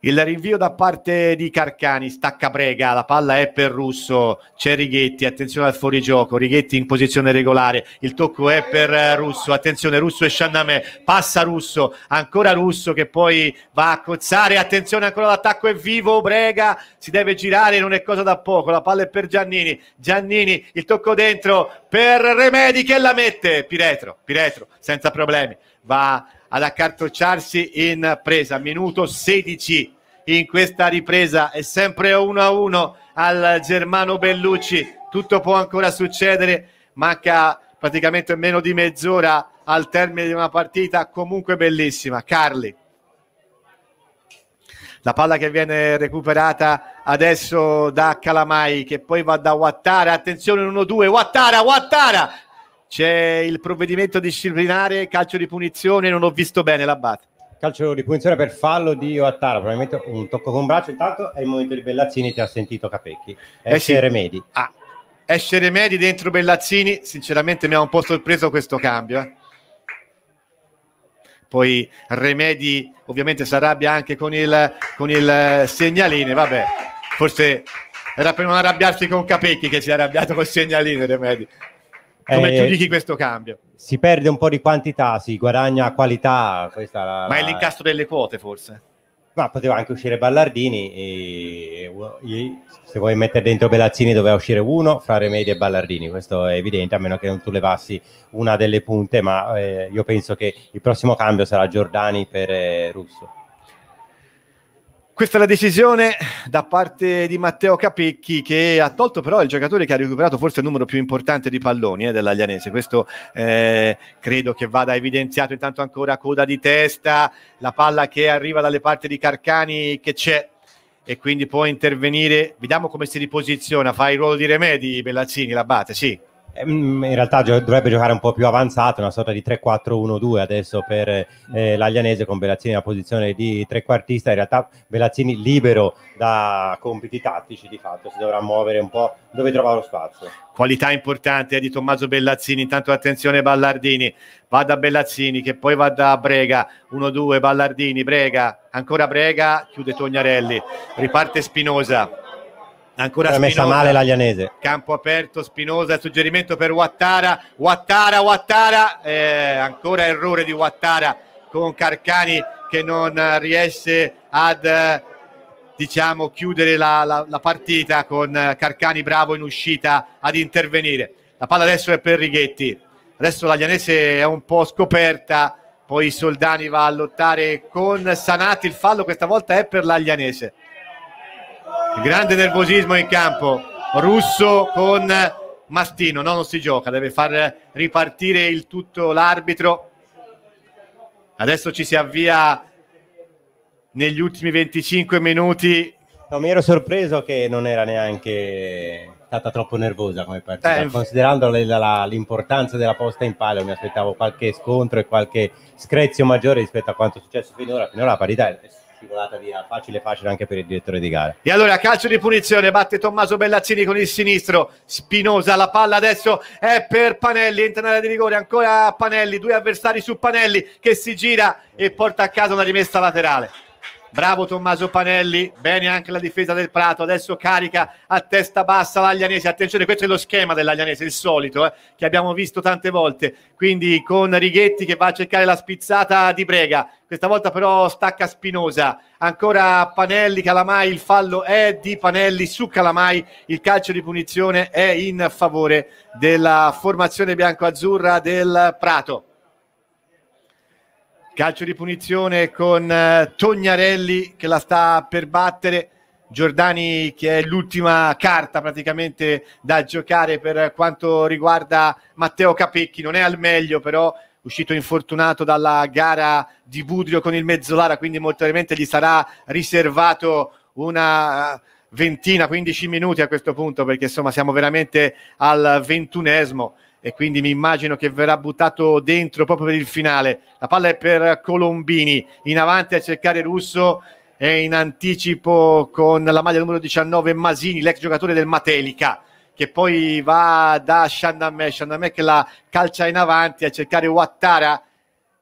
Il rinvio da parte di Carcani, stacca Brega, la palla è per Russo, c'è Righetti, attenzione al fuorigioco, Righetti in posizione regolare, il tocco è per Russo, attenzione Russo e Chandamè, passa Russo, ancora Russo che poi va a cozzare, attenzione ancora l'attacco è vivo, Brega si deve girare, non è cosa da poco, la palla è per Giannini, Giannini il tocco dentro per Remedi che la mette, Piretro, Piretro senza problemi, va ad accartocciarsi in presa, minuto 16 in questa ripresa. È sempre 1 a 1 al Germano Bellucci. Tutto può ancora succedere. Manca praticamente meno di mezz'ora al termine di una partita comunque bellissima. Carli. La palla che viene recuperata adesso da Calamai che poi va da Wattara. Attenzione 1-2. Wattara, Wattara. C'è il provvedimento disciplinare, calcio di punizione. Non ho visto bene la batta calcio di punizione per fallo di Oattara, probabilmente un tocco con braccio, intanto è il momento di Bellazzini, ti ha sentito Capecchi, esce eh sì. Remedi. Ah, esce Remedi dentro Bellazzini, sinceramente mi ha un po' sorpreso questo cambio. Eh. Poi Remedi ovviamente si arrabbia anche con il, con il eh, segnalino, vabbè, forse era per non arrabbiarsi con Capecchi che si è arrabbiato col segnalino Remedi. Come eh, giudichi questo cambio? si perde un po' di quantità, si guadagna qualità. La, Ma è l'incasso delle quote forse? Ma poteva anche uscire Ballardini e, se vuoi mettere dentro Belazzini doveva uscire uno fra Remedi e Ballardini, questo è evidente, a meno che non tu levassi una delle punte, ma eh, io penso che il prossimo cambio sarà Giordani per eh, Russo. Questa è la decisione da parte di Matteo Capecchi che ha tolto però il giocatore che ha recuperato forse il numero più importante di palloni eh, dell'Aglianese. Questo eh, credo che vada evidenziato intanto ancora coda di testa, la palla che arriva dalle parti di Carcani che c'è e quindi può intervenire. Vediamo come si riposiziona, fa il ruolo di Remedi Bellazzini, la batte, sì. Ehm, in realtà dovrebbe giocare un po' più avanzato, una sorta di 3-4-1-2 adesso per eh, l'Aglianese con Belazzini nella posizione di trequartista, in realtà Belazzini libero da compiti tattici di fatto, si dovrà muovere un po' dove trova lo spazio. Qualità importante eh, di Tommaso Bellazzini, intanto attenzione Ballardini, va da Bellazzini che poi va da Brega, 1-2 Ballardini, Brega, ancora Brega, chiude Tognarelli, riparte Spinosa Ancora Spinoza, messa male l'Aglianese. Campo aperto, Spinosa, suggerimento per Wattara, Wattara, Wattara, eh, ancora errore di Wattara con Carcani che non riesce ad eh, diciamo, chiudere la, la, la, partita con eh, Carcani bravo in uscita ad intervenire. La palla adesso è per Righetti, adesso l'Aglianese è un po' scoperta, poi Soldani va a lottare con Sanati, il fallo questa volta è per l'Aglianese grande nervosismo in campo Russo con Mastino no non si gioca deve far ripartire il tutto l'arbitro adesso ci si avvia negli ultimi 25 minuti no, mi ero sorpreso che non era neanche stata troppo nervosa come partita eh, considerando la, la, l'importanza della posta in palio mi aspettavo qualche scontro e qualche screzio maggiore rispetto a quanto è successo finora finora la parità è scivolata via facile facile anche per il direttore di gara. E allora calcio di punizione, batte Tommaso Bellazzini con il sinistro, Spinosa la palla adesso è per Panelli, entra in area di rigore ancora Panelli, due avversari su Panelli che si gira e porta a casa una rimessa laterale. Bravo Tommaso Panelli, bene anche la difesa del Prato, adesso carica a testa bassa l'Aglianese, attenzione questo è lo schema dell'Aglianese, il solito, eh, che abbiamo visto tante volte, quindi con Righetti che va a cercare la spizzata di Brega, questa volta però stacca Spinosa, ancora Panelli, Calamai, il fallo è di Panelli su Calamai, il calcio di punizione è in favore della formazione bianco-azzurra del Prato. Calcio di punizione con eh, Tognarelli che la sta per battere. Giordani che è l'ultima carta praticamente da giocare per quanto riguarda Matteo Capecchi, non è al meglio però uscito infortunato dalla gara di Budrio con il Mezzolara, quindi molto probabilmente gli sarà riservato una eh, ventina, 15 minuti a questo punto perché insomma siamo veramente al ventunesimo e quindi mi immagino che verrà buttato dentro proprio per il finale. La palla è per Colombini, in avanti a cercare Russo e in anticipo con la maglia numero 19 Masini, l'ex giocatore del Matelica, che poi va da Shandamè, Shandamè che la calcia in avanti a cercare Wattara,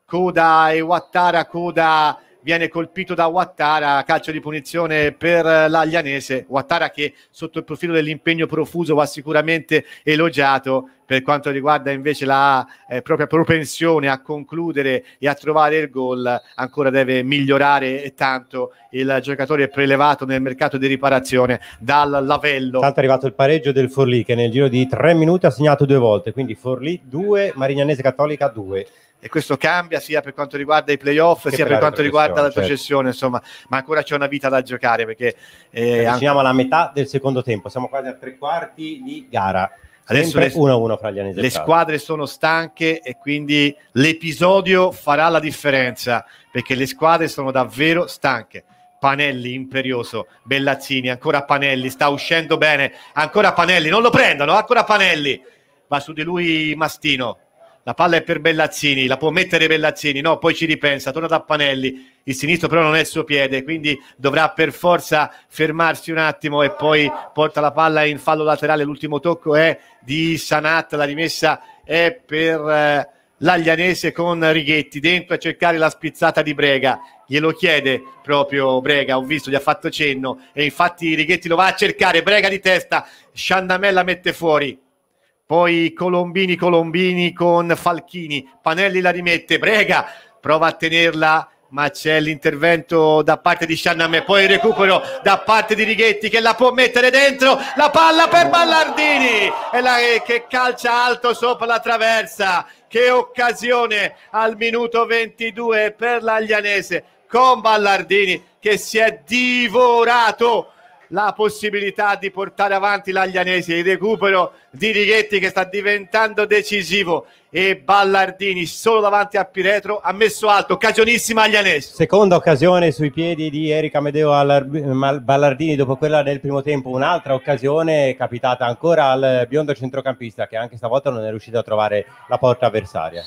Coda e Wattara, Coda viene colpito da Wattara, calcio di punizione per l'Aglianese, Wattara che sotto il profilo dell'impegno profuso va sicuramente elogiato per quanto riguarda invece la eh, propria propensione a concludere e a trovare il gol, ancora deve migliorare tanto il giocatore prelevato nel mercato di riparazione dal Lavello. Tanto è arrivato il pareggio del Forlì che nel giro di tre minuti ha segnato due volte, quindi Forlì 2, Marignanese Cattolica 2 e questo cambia sia per quanto riguarda i playoff che sia per, per quanto riguarda la certo. processione certo. insomma ma ancora c'è una vita da giocare perché eh, anche... siamo alla metà del secondo tempo siamo quasi a tre quarti di gara Adesso le, a uno fra gli anesi le squadre sono stanche e quindi l'episodio farà la differenza perché le squadre sono davvero stanche. Panelli imperioso, Bellazzini, ancora Panelli, sta uscendo bene, ancora Panelli, non lo prendono, ancora Panelli, va su di lui Mastino, la palla è per Bellazzini, la può mettere Bellazzini, no, poi ci ripensa, torna da Panelli, il sinistro però non è il suo piede, quindi dovrà per forza fermarsi un attimo e poi porta la palla in fallo laterale, l'ultimo tocco è di Sanat, la rimessa è per eh, l'Aglianese con Righetti, dentro a cercare la spizzata di Brega, glielo chiede proprio Brega, ho visto, gli ha fatto cenno e infatti Righetti lo va a cercare, Brega di testa, Sciandamella mette fuori, poi Colombini, Colombini con Falchini, Panelli la rimette, Brega prova a tenerla ma c'è l'intervento da parte di Sciannamè, poi il recupero da parte di Righetti che la può mettere dentro, la palla per Ballardini e la, eh, che calcia alto sopra la traversa, che occasione al minuto 22 per l'Aglianese con Ballardini che si è divorato la possibilità di portare avanti l'Aglianese, il recupero di Righetti che sta diventando decisivo e Ballardini solo davanti a Piretro ha messo alto, occasionissima Aglianese. Seconda occasione sui piedi di Erika Medeo Ballardini dopo quella del primo tempo, un'altra occasione capitata ancora al biondo centrocampista che anche stavolta non è riuscito a trovare la porta avversaria.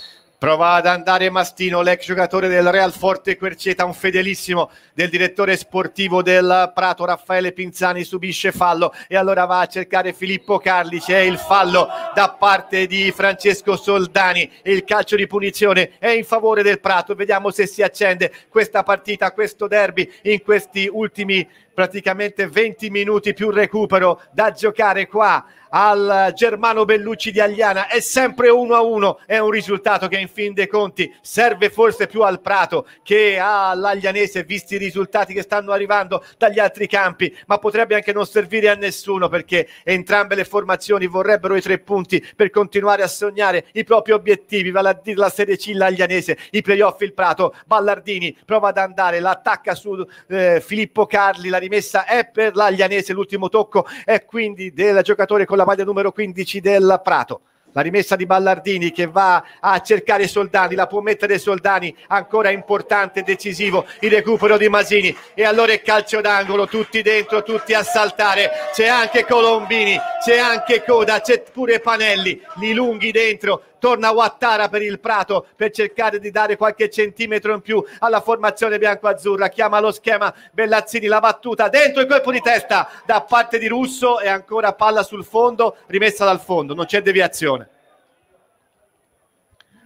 Prova ad andare Mastino, l'ex giocatore del Real Forte Querceta, un fedelissimo del direttore sportivo del Prato, Raffaele Pinzani, subisce fallo e allora va a cercare Filippo Carli. C'è il fallo da parte di Francesco Soldani il calcio di punizione è in favore del Prato. Vediamo se si accende questa partita, questo derby in questi ultimi praticamente 20 minuti più recupero da giocare qua al Germano Bellucci di Agliana è sempre 1 a 1 è un risultato che in fin dei conti serve forse più al Prato che all'Aglianese visti i risultati che stanno arrivando dagli altri campi ma potrebbe anche non servire a nessuno perché entrambe le formazioni vorrebbero i tre punti per continuare a sognare i propri obiettivi vale a dire la Serie C l'Aglianese i playoff il Prato Ballardini prova ad andare l'attacca su eh, Filippo Carli la rimessa è per l'Aglianese l'ultimo tocco è quindi del giocatore con la la maglia numero 15 del Prato la rimessa di Ballardini che va a cercare Soldani, la può mettere Soldani, ancora importante, decisivo il recupero di Masini e allora è calcio d'angolo, tutti dentro, tutti a saltare, c'è anche Colombini, c'è anche Coda, c'è pure Panelli, li lunghi dentro, torna Wattara per il Prato per cercare di dare qualche centimetro in più alla formazione bianco-azzurra, chiama lo schema Bellazzini, la battuta dentro il colpo di testa da parte di Russo e ancora palla sul fondo, rimessa dal fondo, non c'è deviazione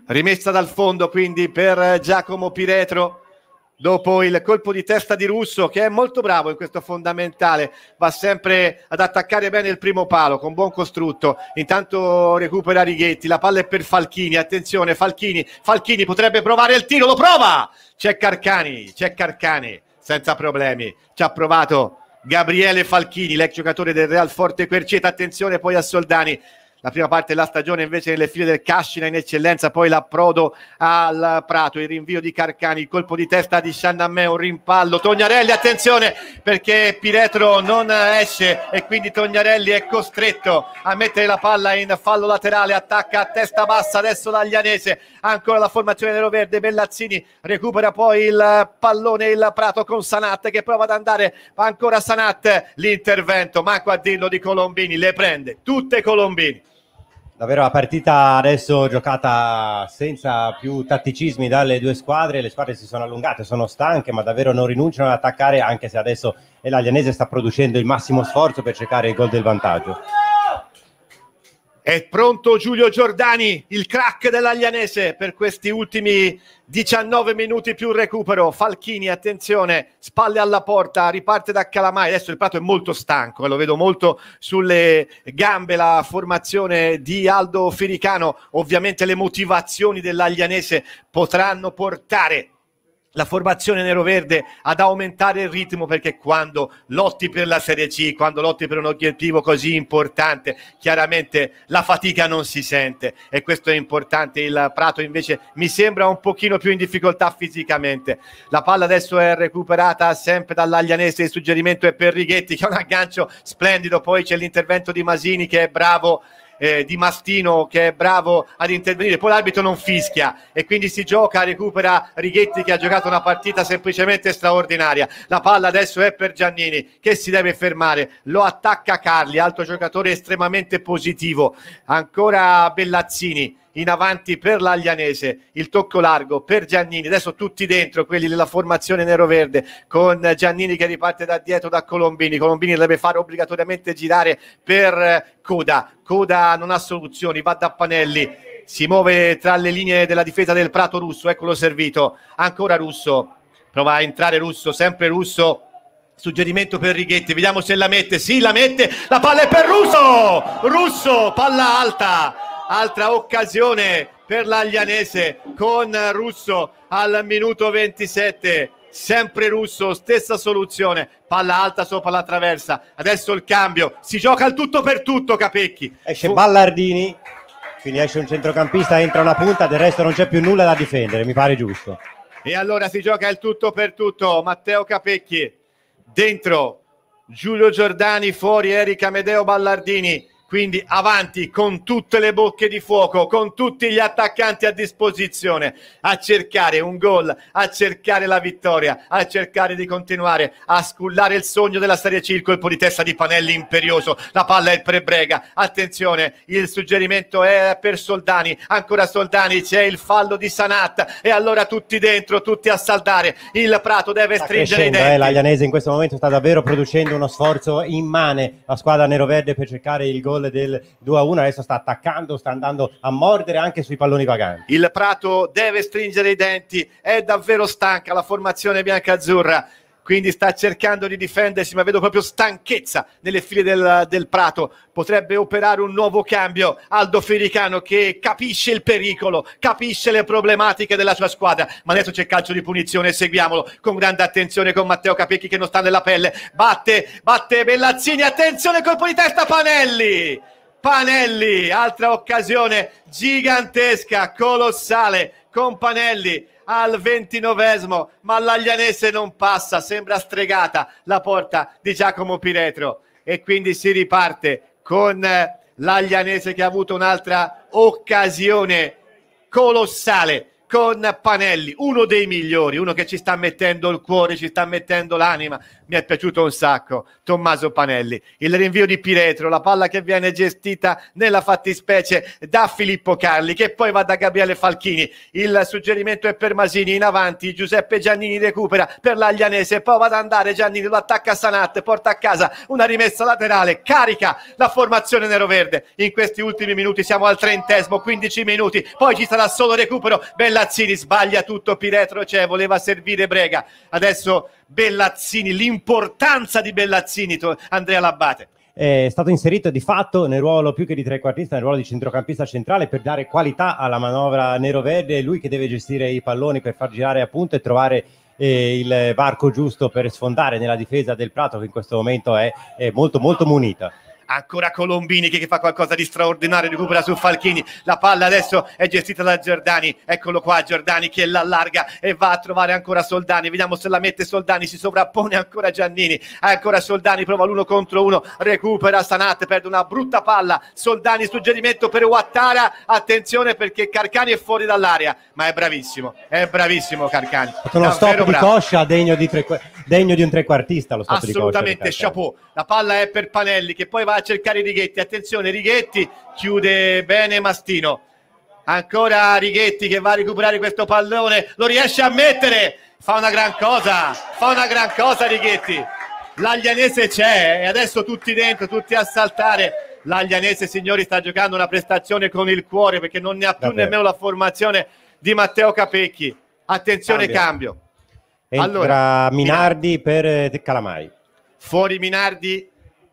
rimessa dal fondo quindi per Giacomo Piretro dopo il colpo di testa di Russo che è molto bravo in questo fondamentale va sempre ad attaccare bene il primo palo con buon costrutto intanto recupera Righetti la palla è per Falchini attenzione Falchini Falchini potrebbe provare il tiro lo prova c'è Carcani c'è Carcani senza problemi ci ha provato Gabriele Falchini, l'ex giocatore del Real Forte Querceta, attenzione poi a Soldani, la prima parte della stagione invece nelle file del Cascina in eccellenza, poi l'approdo al Prato, il rinvio di Carcani, il colpo di testa di Sciannamè, un rimpallo, Tognarelli attenzione perché Piretro non esce e quindi Tognarelli è costretto a mettere la palla in fallo laterale, attacca a testa bassa adesso l'Aglianese, ancora la formazione nero-verde, Bellazzini recupera poi il pallone il Prato con Sanat che prova ad andare, ancora Sanat l'intervento, manco a dirlo di Colombini, le prende tutte Colombini davvero la partita adesso giocata senza più tatticismi dalle due squadre, le squadre si sono allungate, sono stanche, ma davvero non rinunciano ad attaccare anche se adesso l'Alianese sta producendo il massimo sforzo per cercare il gol del vantaggio. È pronto Giulio Giordani, il crack dell'Aglianese per questi ultimi 19 minuti più recupero. Falchini, attenzione, spalle alla porta, riparte da Calamai. Adesso il Prato è molto stanco, eh, lo vedo molto sulle gambe la formazione di Aldo Fericano. Ovviamente le motivazioni dell'Aglianese potranno portare la formazione nero-verde ad aumentare il ritmo perché quando lotti per la Serie C, quando lotti per un obiettivo così importante, chiaramente la fatica non si sente e questo è importante. Il Prato invece mi sembra un pochino più in difficoltà fisicamente. La palla adesso è recuperata sempre dall'Aglianese, il suggerimento è per Righetti che ha un aggancio splendido, poi c'è l'intervento di Masini che è bravo eh, Di Mastino che è bravo ad intervenire, poi l'arbitro non fischia e quindi si gioca, recupera Righetti che ha giocato una partita semplicemente straordinaria. La palla adesso è per Giannini che si deve fermare, lo attacca Carli, altro giocatore estremamente positivo, ancora Bellazzini in avanti per l'Aglianese, il tocco largo per Giannini, adesso tutti dentro quelli della formazione nero-verde con Giannini che riparte da dietro da Colombini, Colombini deve fare obbligatoriamente girare per eh, Coda, Coda non ha soluzioni, va da Panelli, si muove tra le linee della difesa del Prato Russo, eccolo servito, ancora Russo, prova a entrare Russo, sempre Russo, suggerimento per Righetti, vediamo se la mette, sì la mette, la palla è per Russo, Russo, palla alta, altra occasione per l'Aglianese con Russo al minuto 27 sempre Russo, stessa soluzione, palla alta sopra la traversa, adesso il cambio, si gioca il tutto per tutto Capecchi. Esce Ballardini, quindi esce un centrocampista, entra una punta, del resto non c'è più nulla da difendere, mi pare giusto. E allora si gioca il tutto per tutto, Matteo Capecchi dentro, Giulio Giordani fuori, Erika Medeo Ballardini, quindi avanti con tutte le bocche di fuoco, con tutti gli attaccanti a disposizione, a cercare un gol, a cercare la vittoria, a cercare di continuare a scullare il sogno della Serie C, il colpo di testa di Panelli imperioso, la palla è il prebrega, attenzione, il suggerimento è per Soldani, ancora Soldani, c'è il fallo di Sanat e allora tutti dentro, tutti a saldare, il Prato deve sta stringere i denti. Eh, la in questo momento sta davvero producendo uno sforzo immane, la squadra nero-verde per cercare il gol gol del 2-1, adesso sta attaccando, sta andando a mordere anche sui palloni vaganti. Il Prato deve stringere i denti, è davvero stanca la formazione bianca-azzurra quindi sta cercando di difendersi, ma vedo proprio stanchezza nelle file del, del Prato. Potrebbe operare un nuovo cambio. Aldo Fericano che capisce il pericolo, capisce le problematiche della sua squadra, ma adesso c'è calcio di punizione, seguiamolo con grande attenzione con Matteo Capecchi che non sta nella pelle. Batte, batte Bellazzini, attenzione colpo di testa Panelli. Panelli, altra occasione gigantesca, colossale con Panelli al ventinovesimo, ma l'Aglianese non passa, sembra stregata la porta di Giacomo Piretro e quindi si riparte con eh, l'Aglianese che ha avuto un'altra occasione colossale con Panelli, uno dei migliori, uno che ci sta mettendo il cuore, ci sta mettendo l'anima. Mi è piaciuto un sacco Tommaso Panelli. Il rinvio di Piretro, la palla che viene gestita nella fattispecie da Filippo Carli, che poi va da Gabriele Falchini. Il suggerimento è per Masini in avanti. Giuseppe Giannini recupera per l'Aglianese, poi va ad andare Giannini, lo attacca a Sanat, porta a casa una rimessa laterale, carica la formazione nero-verde. In questi ultimi minuti siamo al trentesimo, 15 minuti, poi ci sarà solo recupero. Bella Bellazzini sbaglia tutto Piretro c'è, cioè, voleva servire Brega adesso Bellazzini l'importanza di Bellazzini Andrea Labbate è stato inserito di fatto nel ruolo più che di trequartista, nel ruolo di centrocampista centrale per dare qualità alla manovra nero-verde, lui che deve gestire i palloni per far girare appunto e trovare eh, il varco giusto per sfondare nella difesa del Prato che in questo momento è, è molto molto munita ancora Colombini che fa qualcosa di straordinario, recupera su Falchini, la palla adesso è gestita da Giordani, eccolo qua Giordani che l'allarga e va a trovare ancora Soldani, vediamo se la mette Soldani, si sovrappone ancora Giannini, ancora Soldani, prova l'uno contro uno, recupera Sanat, perde una brutta palla, Soldani suggerimento per Wattara, attenzione perché Carcani è fuori dall'area, ma è bravissimo, è bravissimo Carcani. Lo stop di Coscia degno di, tre, degno di un trequartista, lo stop di Coscia. Assolutamente, chapeau, la palla è per Panelli che poi va a a cercare Righetti, attenzione Righetti, chiude bene Mastino, ancora Righetti che va a recuperare questo pallone, lo riesce a mettere, fa una gran cosa, fa una gran cosa Righetti, l'Aglianese c'è e adesso tutti dentro, tutti a saltare, l'Aglianese signori sta giocando una prestazione con il cuore perché non ne ha più Vabbè. nemmeno la formazione di Matteo Capecchi, attenzione cambio. cambio. Entra allora, Minardi, Minardi per Calamai. Fuori Minardi,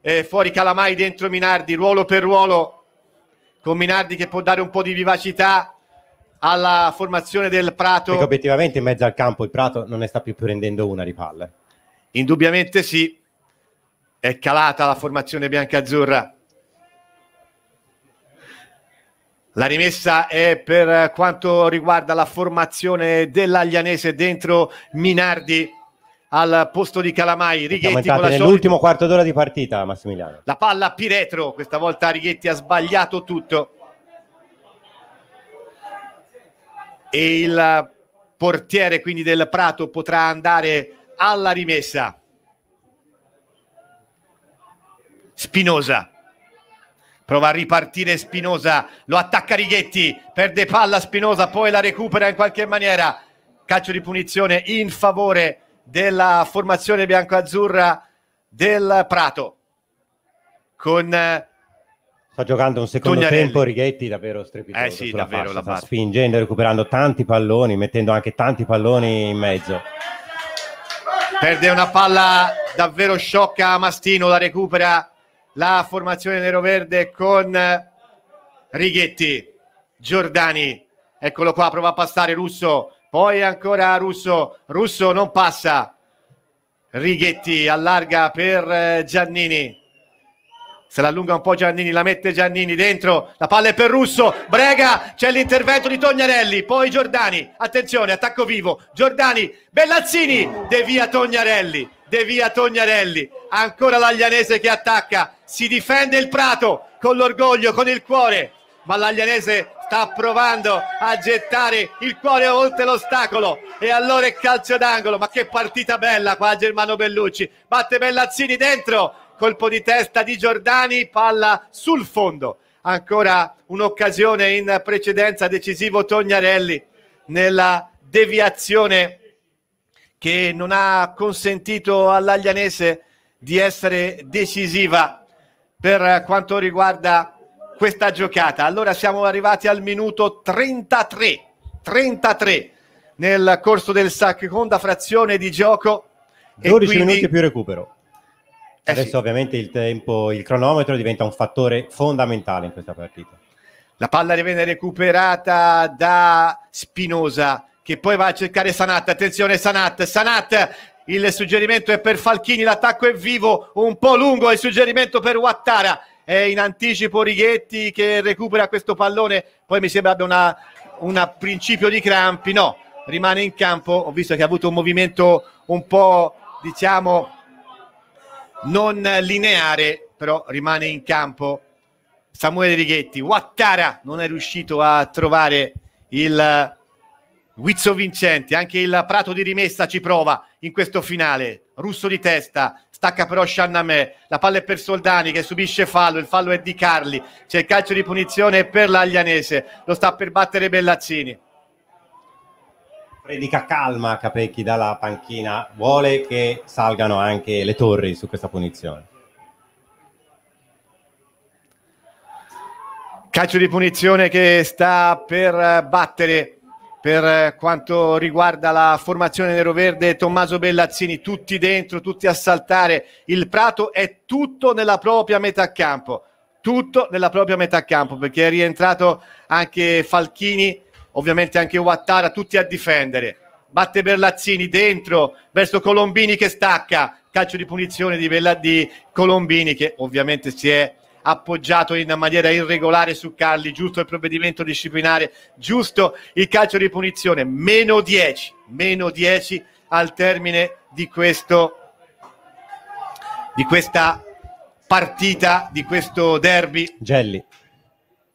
eh, fuori Calamai, dentro Minardi, ruolo per ruolo con Minardi che può dare un po' di vivacità alla formazione del Prato. Perché ecco, obiettivamente in mezzo al campo il Prato non ne sta più prendendo una di palle. Indubbiamente sì, è calata la formazione biancazzurra La rimessa è per quanto riguarda la formazione dell'Aglianese dentro Minardi al posto di Calamai. Righetti Siamo con nell'ultimo quarto d'ora di partita, Massimiliano. La palla a Piretro, questa volta Righetti ha sbagliato tutto. E il portiere quindi del Prato potrà andare alla rimessa. Spinosa. Prova a ripartire Spinosa, lo attacca Righetti, perde palla Spinosa, poi la recupera in qualche maniera. Calcio di punizione in favore della formazione bianco-azzurra del Prato con eh, sta giocando un secondo Tognarelli. tempo Righetti davvero strepitoso eh sì, davvero, fascia, sta spingendo recuperando tanti palloni mettendo anche tanti palloni in mezzo perde una palla davvero sciocca Mastino la recupera la formazione nero-verde con Righetti Giordani eccolo qua prova a passare Russo poi ancora Russo, Russo non passa, Righetti allarga per eh, Giannini, se l'allunga un po' Giannini, la mette Giannini dentro, la palla è per Russo, Brega, c'è l'intervento di Tognarelli, poi Giordani, attenzione, attacco vivo, Giordani, Bellazzini, devia Tognarelli, devia Tognarelli, ancora l'Aglianese che attacca, si difende il Prato con l'orgoglio, con il cuore, ma l'Aglianese sta provando a gettare il cuore oltre l'ostacolo e allora è calcio d'angolo ma che partita bella qua Germano Bellucci batte Bellazzini dentro colpo di testa di Giordani palla sul fondo ancora un'occasione in precedenza decisivo Tognarelli nella deviazione che non ha consentito all'Aglianese di essere decisiva per quanto riguarda questa giocata. Allora siamo arrivati al minuto 33, 33 nel corso del seconda frazione di gioco. 12 quindi... minuti più recupero. Eh Adesso sì. ovviamente il tempo, il cronometro diventa un fattore fondamentale in questa partita. La palla viene recuperata da Spinosa che poi va a cercare Sanat. Attenzione Sanat, Sanat il suggerimento è per Falchini, l'attacco è vivo, un po' lungo il suggerimento per Wattara è in anticipo Righetti che recupera questo pallone, poi mi sembra abbia una, una principio di crampi, no, rimane in campo, ho visto che ha avuto un movimento un po' diciamo non lineare, però rimane in campo Samuele Righetti. Wattara non è riuscito a trovare il Guizzo Vincenti, anche il Prato di rimessa ci prova, in questo finale. Russo di testa, stacca però Sciannamè, la palla è per Soldani che subisce fallo, il fallo è di Carli, c'è il calcio di punizione per l'Aglianese, lo sta per battere Bellazzini. Predica calma Capecchi dalla panchina, vuole che salgano anche le torri su questa punizione. Calcio di punizione che sta per battere per eh, quanto riguarda la formazione Nero Verde, Tommaso Bellazzini, tutti dentro, tutti a saltare, il Prato è tutto nella propria metà campo, tutto nella propria metà campo perché è rientrato anche Falchini, ovviamente anche Wattara, tutti a difendere. Batte Berlazzini dentro verso Colombini che stacca, calcio di punizione di, Bella, di Colombini che ovviamente si è appoggiato in maniera irregolare su Carli, giusto il provvedimento disciplinare, giusto il calcio di punizione, meno 10, meno 10 al termine di, questo, di questa partita, di questo derby. Gelli,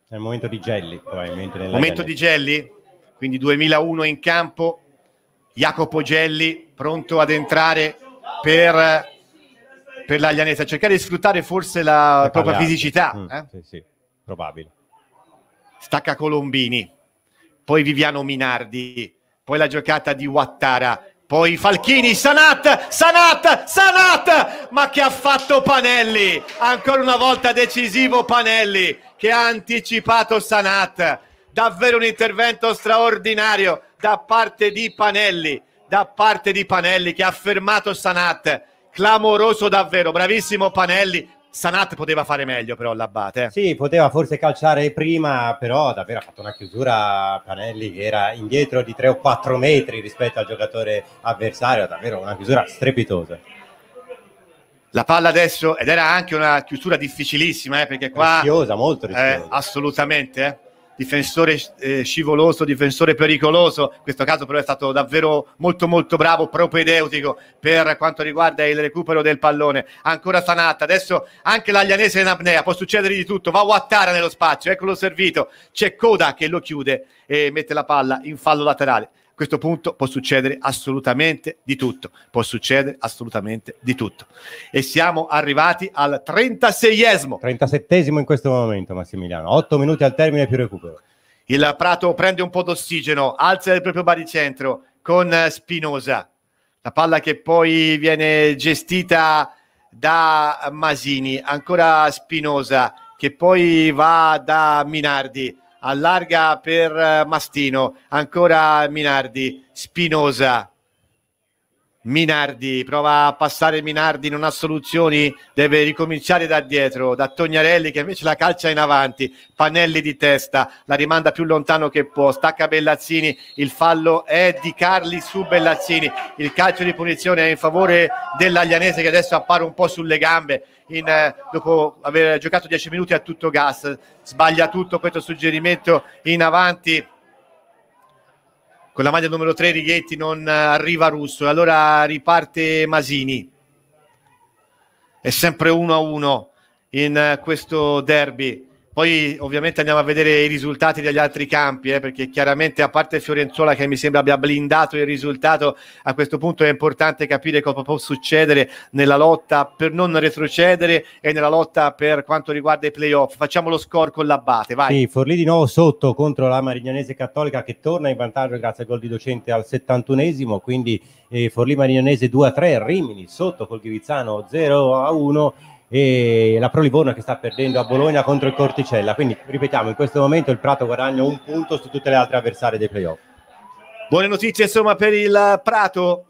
è il momento di Gelli probabilmente. Momento genere. di Gelli, quindi 2001 in campo, Jacopo Gelli pronto ad entrare per per l'Aglianese, cercare di sfruttare forse la, la propria pagliata. fisicità. Mm, eh? Sì, sì, probabile. Stacca Colombini, poi Viviano Minardi, poi la giocata di Wattara, poi Falchini, Sanat, Sanat, Sanat, ma che ha fatto Panelli, ancora una volta decisivo Panelli che ha anticipato Sanat, davvero un intervento straordinario da parte di Panelli, da parte di Panelli che ha fermato Sanat clamoroso davvero, bravissimo Panelli. Sanat poteva fare meglio però l'Abbate. Eh. Sì, poteva forse calciare prima, però davvero ha fatto una chiusura Panelli che era indietro di 3 o 4 metri rispetto al giocatore avversario, davvero una chiusura strepitosa. La palla adesso, ed era anche una chiusura difficilissima, eh, perché qua... Rischiosa, molto rischiosa. Eh, assolutamente, eh difensore eh, scivoloso, difensore pericoloso, in questo caso però è stato davvero molto molto bravo, propedeutico per quanto riguarda il recupero del pallone, ancora Sanatta, adesso anche l'Aglianese in apnea, può succedere di tutto, va Wattara nello spazio, eccolo servito, c'è Coda che lo chiude e mette la palla in fallo laterale questo punto può succedere assolutamente di tutto, può succedere assolutamente di tutto. E siamo arrivati al 36esimo. 37 in questo momento Massimiliano, 8 minuti al termine più recupero. Il Prato prende un po' d'ossigeno, alza il proprio baricentro con Spinosa, la palla che poi viene gestita da Masini, ancora Spinosa che poi va da Minardi allarga per eh, Mastino, ancora Minardi, Spinosa, Minardi prova a passare Minardi, non ha soluzioni, deve ricominciare da dietro, da Tognarelli che invece la calcia in avanti, Pannelli di testa, la rimanda più lontano che può, stacca Bellazzini, il fallo è di Carli su Bellazzini, il calcio di punizione è in favore dell'Aglianese che adesso appare un po' sulle gambe in, eh, dopo aver giocato 10 minuti a tutto gas, sbaglia tutto questo suggerimento in avanti con la maglia numero 3 Righetti non eh, arriva Russo e allora riparte Masini è sempre 1 a 1 in eh, questo derby poi ovviamente andiamo a vedere i risultati degli altri campi, eh, perché chiaramente a parte Fiorenzuola che mi sembra abbia blindato il risultato, a questo punto è importante capire cosa può succedere nella lotta per non retrocedere e nella lotta per quanto riguarda i playoff. Facciamo lo score con l'abate, vai. Sì, Forlì di nuovo sotto contro la Marignanese Cattolica che torna in vantaggio grazie al gol di docente al 71esimo, quindi eh, Forlì Marignanese 2-3, Rimini sotto col Ghirizzano 0-1 e la Pro Livorno che sta perdendo a Bologna contro il Corticella. Quindi ripetiamo, in questo momento il Prato guadagna un punto su tutte le altre avversarie dei playoff. Buone notizie insomma per il Prato,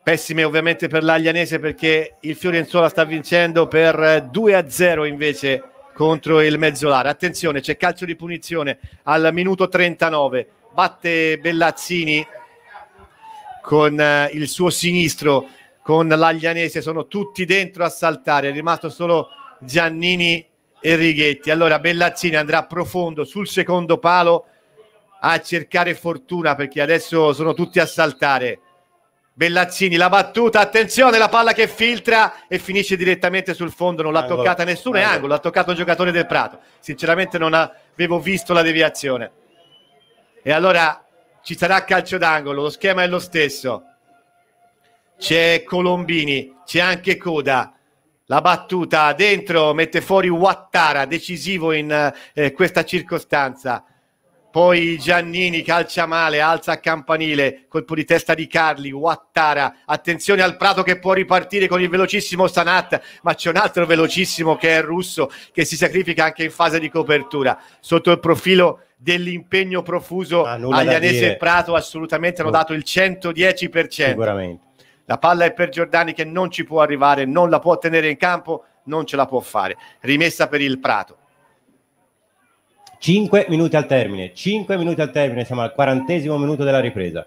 pessime ovviamente per l'Aglianese perché il Fiorenzuola sta vincendo per 2 0 invece contro il Mezzolara. Attenzione, c'è calcio di punizione al minuto 39. Batte Bellazzini con eh, il suo sinistro con l'Aglianese, sono tutti dentro a saltare, è rimasto solo Giannini e Righetti. Allora Bellazzini andrà profondo sul secondo palo a cercare fortuna perché adesso sono tutti a saltare. Bellazzini, la battuta, attenzione, la palla che filtra e finisce direttamente sul fondo, non l'ha allora, toccata nessuno, allora. è angolo, l'ha toccato il giocatore del Prato. Sinceramente non avevo visto la deviazione. E allora ci sarà calcio d'angolo, lo schema è lo stesso c'è Colombini, c'è anche Coda. La battuta dentro mette fuori Wattara, decisivo in eh, questa circostanza. Poi Giannini calcia male, alza a campanile, colpo di testa di Carli, Wattara, attenzione al Prato che può ripartire con il velocissimo Sanat, ma c'è un altro velocissimo che è russo che si sacrifica anche in fase di copertura. Sotto il profilo dell'impegno profuso ah, agli Anese e Prato assolutamente hanno dato il 110%. Sicuramente. La palla è per Giordani che non ci può arrivare, non la può tenere in campo, non ce la può fare. Rimessa per il Prato. 5 minuti al termine, 5 minuti al termine, siamo al quarantesimo minuto della ripresa.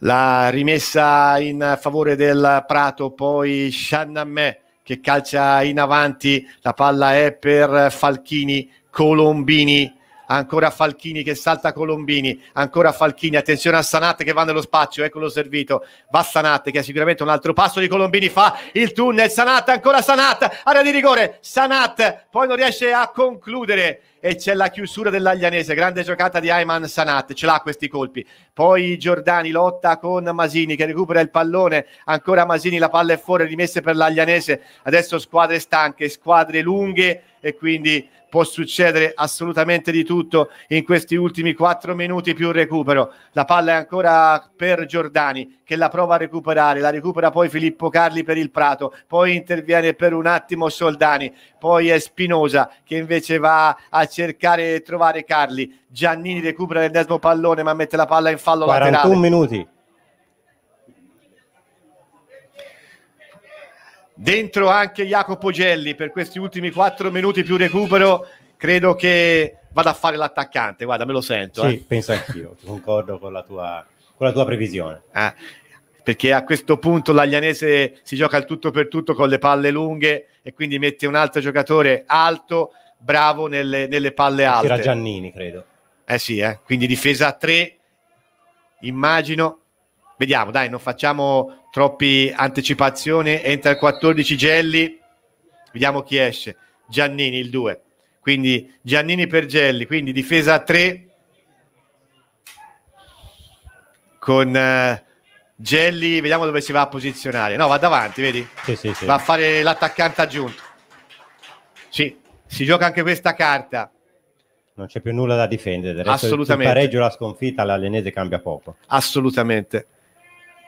La rimessa in favore del Prato, poi Shannamme che calcia in avanti, la palla è per Falchini, Colombini ancora Falchini che salta Colombini, ancora Falchini, attenzione a Sanat che va nello spazio, eccolo servito, va Sanat che ha sicuramente un altro passo di Colombini, fa il tunnel, Sanat, ancora Sanat, area di rigore, Sanat, poi non riesce a concludere e c'è la chiusura dell'Aglianese, grande giocata di Ayman Sanat, ce l'ha questi colpi. Poi Giordani lotta con Masini che recupera il pallone, ancora Masini la palla è fuori, rimesse per l'Aglianese, adesso squadre stanche, squadre lunghe e quindi può succedere assolutamente di tutto in questi ultimi quattro minuti più recupero. La palla è ancora per Giordani che la prova a recuperare, la recupera poi Filippo Carli per il Prato, poi interviene per un attimo Soldani, poi è Spinosa che invece va a cercare e trovare Carli. Giannini recupera l'ennesimo pallone ma mette la palla in fallo 41 laterale. minuti. Dentro anche Jacopo Gelli per questi ultimi quattro minuti più recupero, credo che vada a fare l'attaccante. Guarda, me lo sento. Sì, eh. penso anch'io, concordo con la tua, con la tua previsione. Ah, perché a questo punto l'Aglianese si gioca il tutto per tutto con le palle lunghe e quindi mette un altro giocatore alto, bravo nelle, nelle palle alte. Era Giannini, credo. Eh sì, eh. quindi difesa a tre immagino. Vediamo, dai, non facciamo troppi anticipazioni, entra il 14 Gelli, vediamo chi esce, Giannini il 2, quindi Giannini per Gelli, quindi difesa a 3 con eh, Gelli, vediamo dove si va a posizionare, no va davanti, vedi? Sì, sì, sì. Va a fare l'attaccante aggiunto. Sì, si gioca anche questa carta. Non c'è più nulla da difendere. Assolutamente. Il pareggio, la sconfitta, l'allenese cambia poco. Assolutamente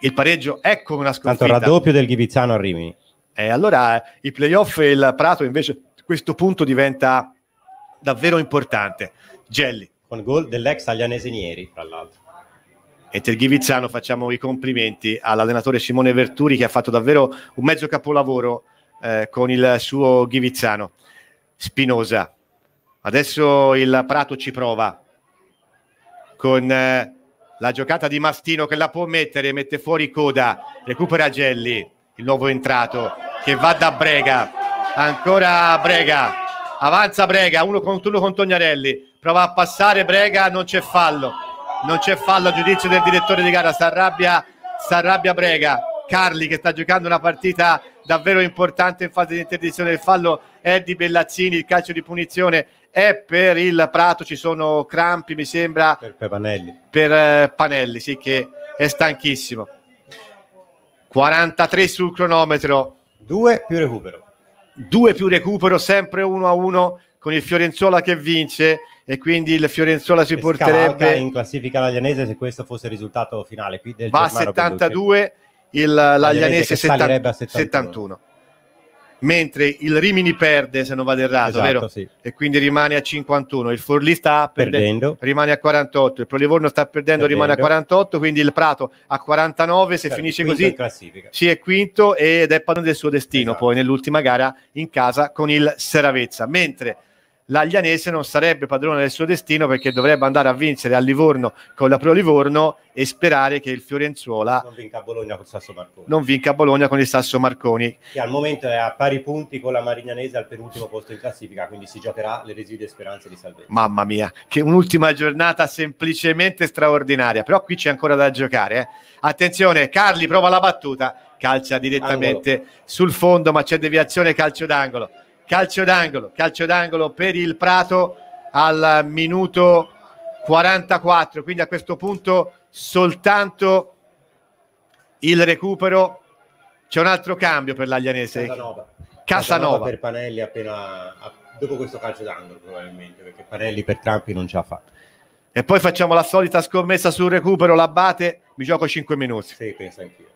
il pareggio è come una sconfitta. Tanto il raddoppio del Ghibizzano a Rimini. Eh, allora eh, i playoff e il Prato invece questo punto diventa davvero importante. Gelli. Con gol dell'ex Aglianese Nieri, tra l'altro. E del Ghivizzano facciamo i complimenti all'allenatore Simone Verturi che ha fatto davvero un mezzo capolavoro eh, con il suo Ghivizzano. Spinosa. Adesso il Prato ci prova con... Eh, la giocata di Mastino che la può mettere, mette fuori coda, recupera Gelli, il nuovo entrato che va da Brega, ancora Brega, avanza Brega, uno contro uno con Tognarelli, prova a passare Brega, non c'è fallo, non c'è fallo a giudizio del direttore di gara, Sarrabbia, Sarrabbia Brega, Carli che sta giocando una partita davvero importante in fase di interdizione del fallo Eddie Bellazzini, il calcio di punizione è per il Prato, ci sono crampi mi sembra per, per Panelli, per eh, Panelli sì che è stanchissimo. 43 sul cronometro, 2 più recupero. 2 più recupero, sempre 1 a 1 con il Fiorenzuola che vince e quindi il Fiorenzuola si porterebbe in classifica l'Aglianese se questo fosse il risultato finale. Qui del va a 72, il, l'Aglianese, l'Aglianese 70, 71 mentre il Rimini perde se non vado errato, esatto, vero? Sì. E quindi rimane a 51, il Forlì sta perdendo, perdendo. rimane a 48, il Prolevorno sta perdendo, perdendo, rimane a 48, quindi il Prato a 49, se sì, finisce così si è quinto ed è padrone del suo destino esatto. poi nell'ultima gara in casa con il Seravezza, mentre l'Aglianese non sarebbe padrone del suo destino perché dovrebbe andare a vincere a Livorno con la Pro Livorno e sperare che il Fiorenzuola non vinca a Bologna con il Sasso Marconi. Non vinca Bologna con il Sasso Marconi. Che al momento è a pari punti con la Marignanese al penultimo posto in classifica, quindi si giocherà le residue speranze di salvezza. Mamma mia, che un'ultima giornata semplicemente straordinaria, però qui c'è ancora da giocare. Eh. Attenzione, Carli prova la battuta, calcia direttamente Angolo. sul fondo, ma c'è deviazione calcio d'angolo calcio d'angolo, calcio d'angolo per il Prato al minuto 44, quindi a questo punto soltanto il recupero. C'è un altro cambio per l'Aglianese. Casanova. Casanova. per Panelli appena dopo questo calcio d'angolo probabilmente, perché Panelli per Trampi non ce l'ha fatta. E poi facciamo la solita scommessa sul recupero, l'abbate, mi gioco 5 minuti. Sì, penso anch'io.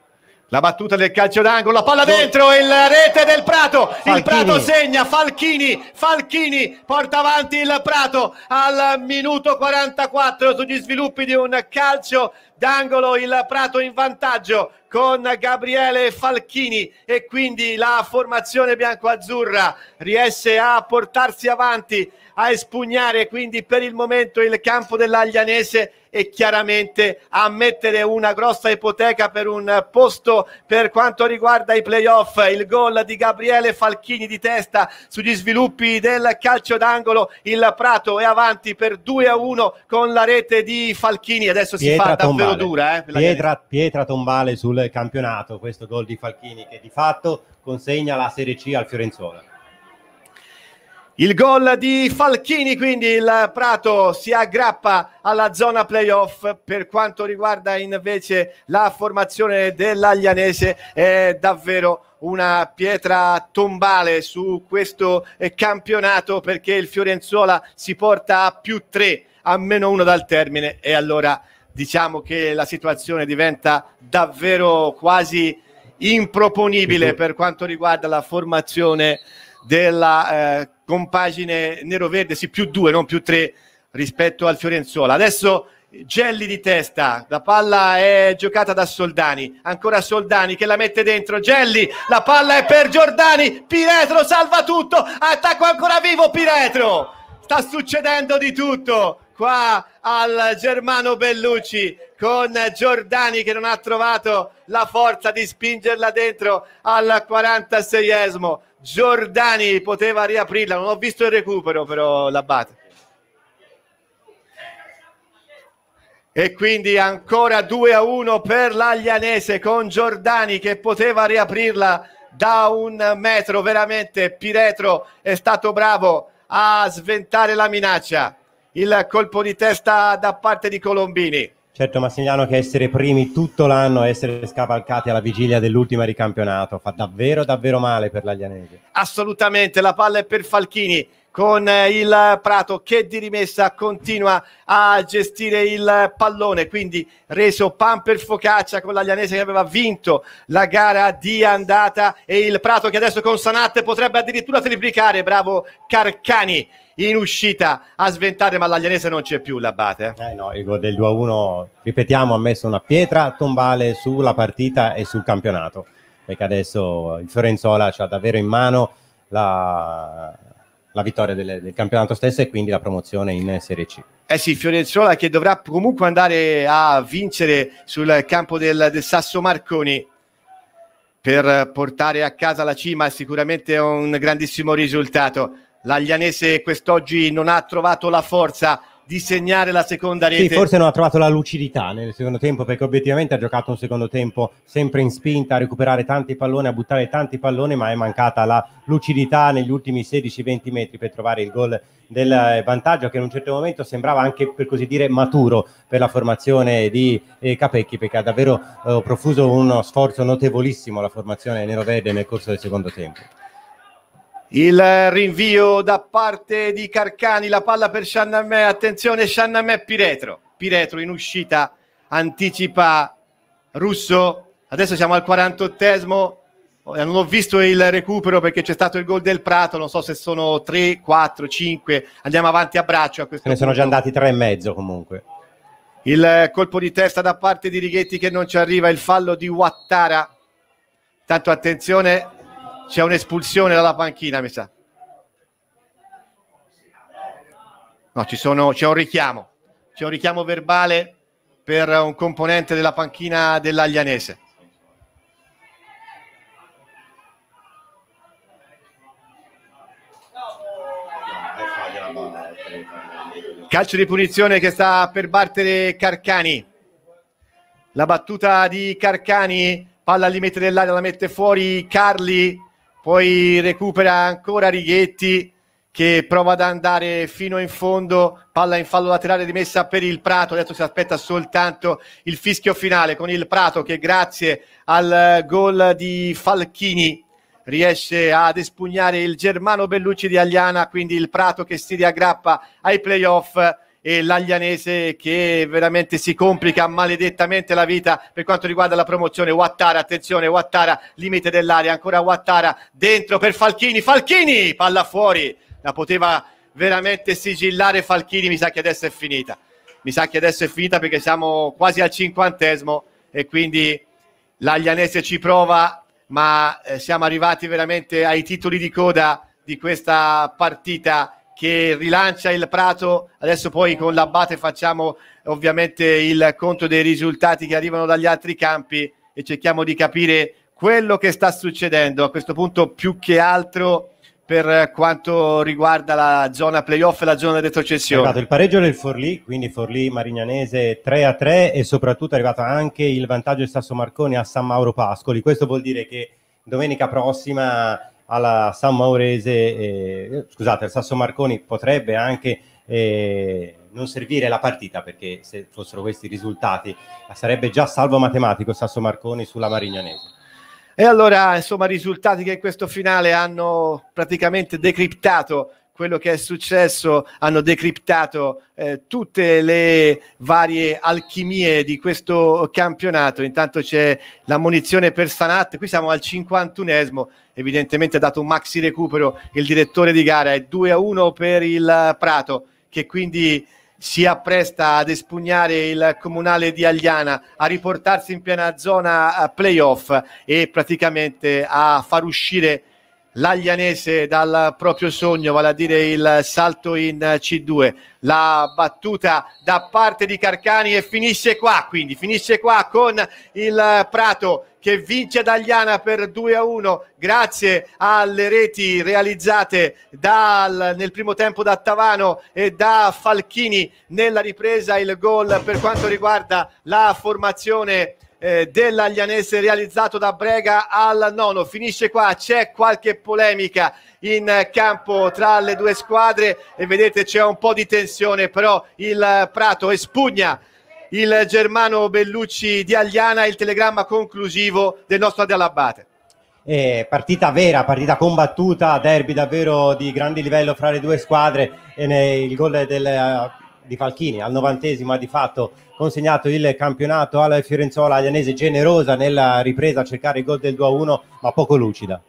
La battuta del calcio d'angolo, la palla dentro, il rete del Prato, Falchini. il Prato segna, Falchini, Falchini porta avanti il Prato al minuto 44 sugli sviluppi di un calcio d'angolo, il Prato in vantaggio con Gabriele Falchini e quindi la formazione biancoazzurra riesce a portarsi avanti, a espugnare quindi per il momento il campo dell'Aglianese e chiaramente a mettere una grossa ipoteca per un posto per quanto riguarda i playoff. Il gol di Gabriele Falchini di testa sugli sviluppi del calcio d'angolo. Il Prato è avanti per 2 a 1 con la rete di Falchini. Adesso pietra si fa davvero tombale. dura. Eh, pietra, pietra tombale sul campionato. Questo gol di Falchini che di fatto consegna la Serie C al Fiorenzuola. Il gol di Falchini, quindi il Prato si aggrappa alla zona playoff. Per quanto riguarda invece la formazione dell'Aglianese, è davvero una pietra tombale su questo campionato perché il Fiorenzuola si porta a più tre, a meno uno dal termine e allora diciamo che la situazione diventa davvero quasi improponibile per quanto riguarda la formazione della eh, con pagine nero-verde, sì, più due, non più tre rispetto al Fiorenzuola. Adesso Gelli di testa, la palla è giocata da Soldani, ancora Soldani che la mette dentro, Gelli, la palla è per Giordani, Pietro salva tutto, attacco ancora vivo Pietro, sta succedendo di tutto qua al Germano Bellucci con Giordani che non ha trovato la forza di spingerla dentro al 46esimo, Giordani poteva riaprirla, non ho visto il recupero però l'Abate. E quindi ancora 2 a 1 per l'Aglianese con Giordani che poteva riaprirla da un metro veramente. Piretro è stato bravo a sventare la minaccia. Il colpo di testa da parte di Colombini. Certo Massimiliano che essere primi tutto l'anno, essere scavalcati alla vigilia dell'ultima di campionato, fa davvero davvero male per l'Aglianese. Assolutamente, la palla è per Falchini, con eh, il Prato che di rimessa continua a gestire il pallone, quindi reso pan per focaccia con l'Aglianese che aveva vinto la gara di andata e il Prato che adesso con Sanat potrebbe addirittura triplicare, bravo Carcani in uscita a sventare, ma l'Aglianese non c'è più l'Abate. Eh, eh no, il gol del 2-1, ripetiamo, ha messo una pietra tombale sulla partita e sul campionato, perché adesso il Fiorenzola ha davvero in mano la la vittoria delle, del campionato stesso e quindi la promozione in Serie C. Eh sì, Fiorenzuola che dovrà comunque andare a vincere sul campo del, del Sasso Marconi per portare a casa la cima, sicuramente è un grandissimo risultato. L'Aglianese quest'oggi non ha trovato la forza di segnare la seconda rete. Sì, forse non ha trovato la lucidità nel secondo tempo perché obiettivamente ha giocato un secondo tempo sempre in spinta a recuperare tanti palloni, a buttare tanti palloni, ma è mancata la lucidità negli ultimi 16-20 metri per trovare il gol del vantaggio che in un certo momento sembrava anche per così dire maturo per la formazione di eh, Capecchi perché ha davvero eh, profuso uno sforzo notevolissimo la formazione nero-verde nel corso del secondo tempo. Il rinvio da parte di Carcani, la palla per Sciannamè, attenzione Sciannamè Piretro, Piretro in uscita anticipa Russo, adesso siamo al 48esimo, eh, non ho visto il recupero perché c'è stato il gol del Prato, non so se sono 3, 4, 5, andiamo avanti a braccio a questo punto. Ne sono già andati 3 e mezzo comunque. Il colpo di testa da parte di Righetti che non ci arriva, il fallo di Wattara. Tanto attenzione, c'è un'espulsione dalla panchina, mi sa. No, sono, c'è un richiamo. C'è un richiamo verbale per un componente della panchina dell'Aglianese. Calcio di punizione che sta per battere Carcani. La battuta di Carcani, palla al limite dell'aria, la mette fuori Carli, poi recupera ancora Righetti che prova ad andare fino in fondo, palla in fallo laterale rimessa per il Prato, adesso si aspetta soltanto il fischio finale con il Prato che grazie al gol di Falchini riesce ad espugnare il Germano Bellucci di Agliana, quindi il Prato che si riaggrappa ai playoff e l'Aglianese che veramente si complica maledettamente la vita per quanto riguarda la promozione. Wattara, attenzione, Wattara, limite dell'area, ancora Wattara dentro per Falchini. Falchini, palla fuori, la poteva veramente sigillare Falchini, mi sa che adesso è finita. Mi sa che adesso è finita perché siamo quasi al cinquantesimo e quindi l'Aglianese ci prova, ma eh, siamo arrivati veramente ai titoli di coda di questa partita che rilancia il Prato. Adesso poi con l'abate facciamo ovviamente il conto dei risultati che arrivano dagli altri campi e cerchiamo di capire quello che sta succedendo. A questo punto più che altro per quanto riguarda la zona playoff e la zona retrocessione. È arrivato il pareggio del Forlì, quindi Forlì Marignanese 3 a 3 e soprattutto è arrivato anche il vantaggio di Sasso Marconi a San Mauro Pascoli. Questo vuol dire che domenica prossima alla San Maurese, eh, scusate, al Sasso Marconi potrebbe anche eh, non servire la partita perché se fossero questi i risultati sarebbe già salvo matematico Sasso Marconi sulla Marignanese. E allora, insomma, risultati che in questo finale hanno praticamente decriptato quello che è successo, hanno decriptato eh, tutte le varie alchimie di questo campionato. Intanto c'è l'ammonizione per Sanat, qui siamo al 51esimo, evidentemente ha dato un maxi recupero il direttore di gara, è 2 a 1 per il Prato, che quindi si appresta ad espugnare il comunale di Agliana, a riportarsi in piena zona playoff e praticamente a far uscire l'Aglianese dal proprio sogno, vale a dire il salto in C2. La battuta da parte di Carcani e finisce qua, quindi finisce qua con il Prato che vince Dagliana per 2 a 1 grazie alle reti realizzate dal, nel primo tempo da Tavano e da Falchini nella ripresa il gol per quanto riguarda la formazione eh, dell'Aglianese realizzato da Brega al nono. Finisce qua, c'è qualche polemica in campo tra le due squadre e vedete c'è un po' di tensione, però il Prato espugna il Germano Bellucci di Agliana il telegramma conclusivo del nostro Adalabate. Eh, partita vera, partita combattuta, derby davvero di grande livello fra le due squadre. E il gol del di Falchini al novantesimo ha di fatto consegnato il campionato alla Fiorenzuola Aglianese generosa nella ripresa a cercare il gol del 2-1 ma poco lucida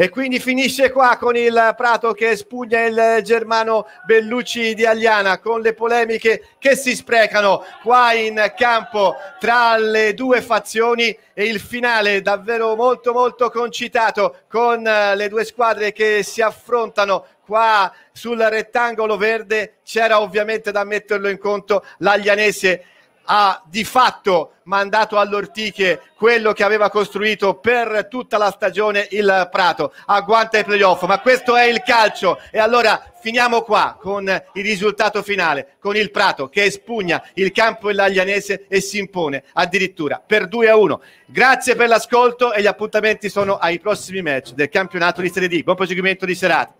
e quindi finisce qua con il Prato che spugna il germano Bellucci di Agliana con le polemiche che si sprecano qua in campo tra le due fazioni e il finale davvero molto molto concitato con eh, le due squadre che si affrontano qua sul rettangolo verde c'era ovviamente da metterlo in conto l'Aglianese ha di fatto mandato all'ortiche quello che aveva costruito per tutta la stagione il Prato, agguanta i playoff, ma questo è il calcio e allora finiamo qua con il risultato finale, con il Prato che espugna il campo dell'Aglianese e si impone addirittura per 2 a 1. Grazie per l'ascolto e gli appuntamenti sono ai prossimi match del campionato di Serie D. Buon proseguimento di serata.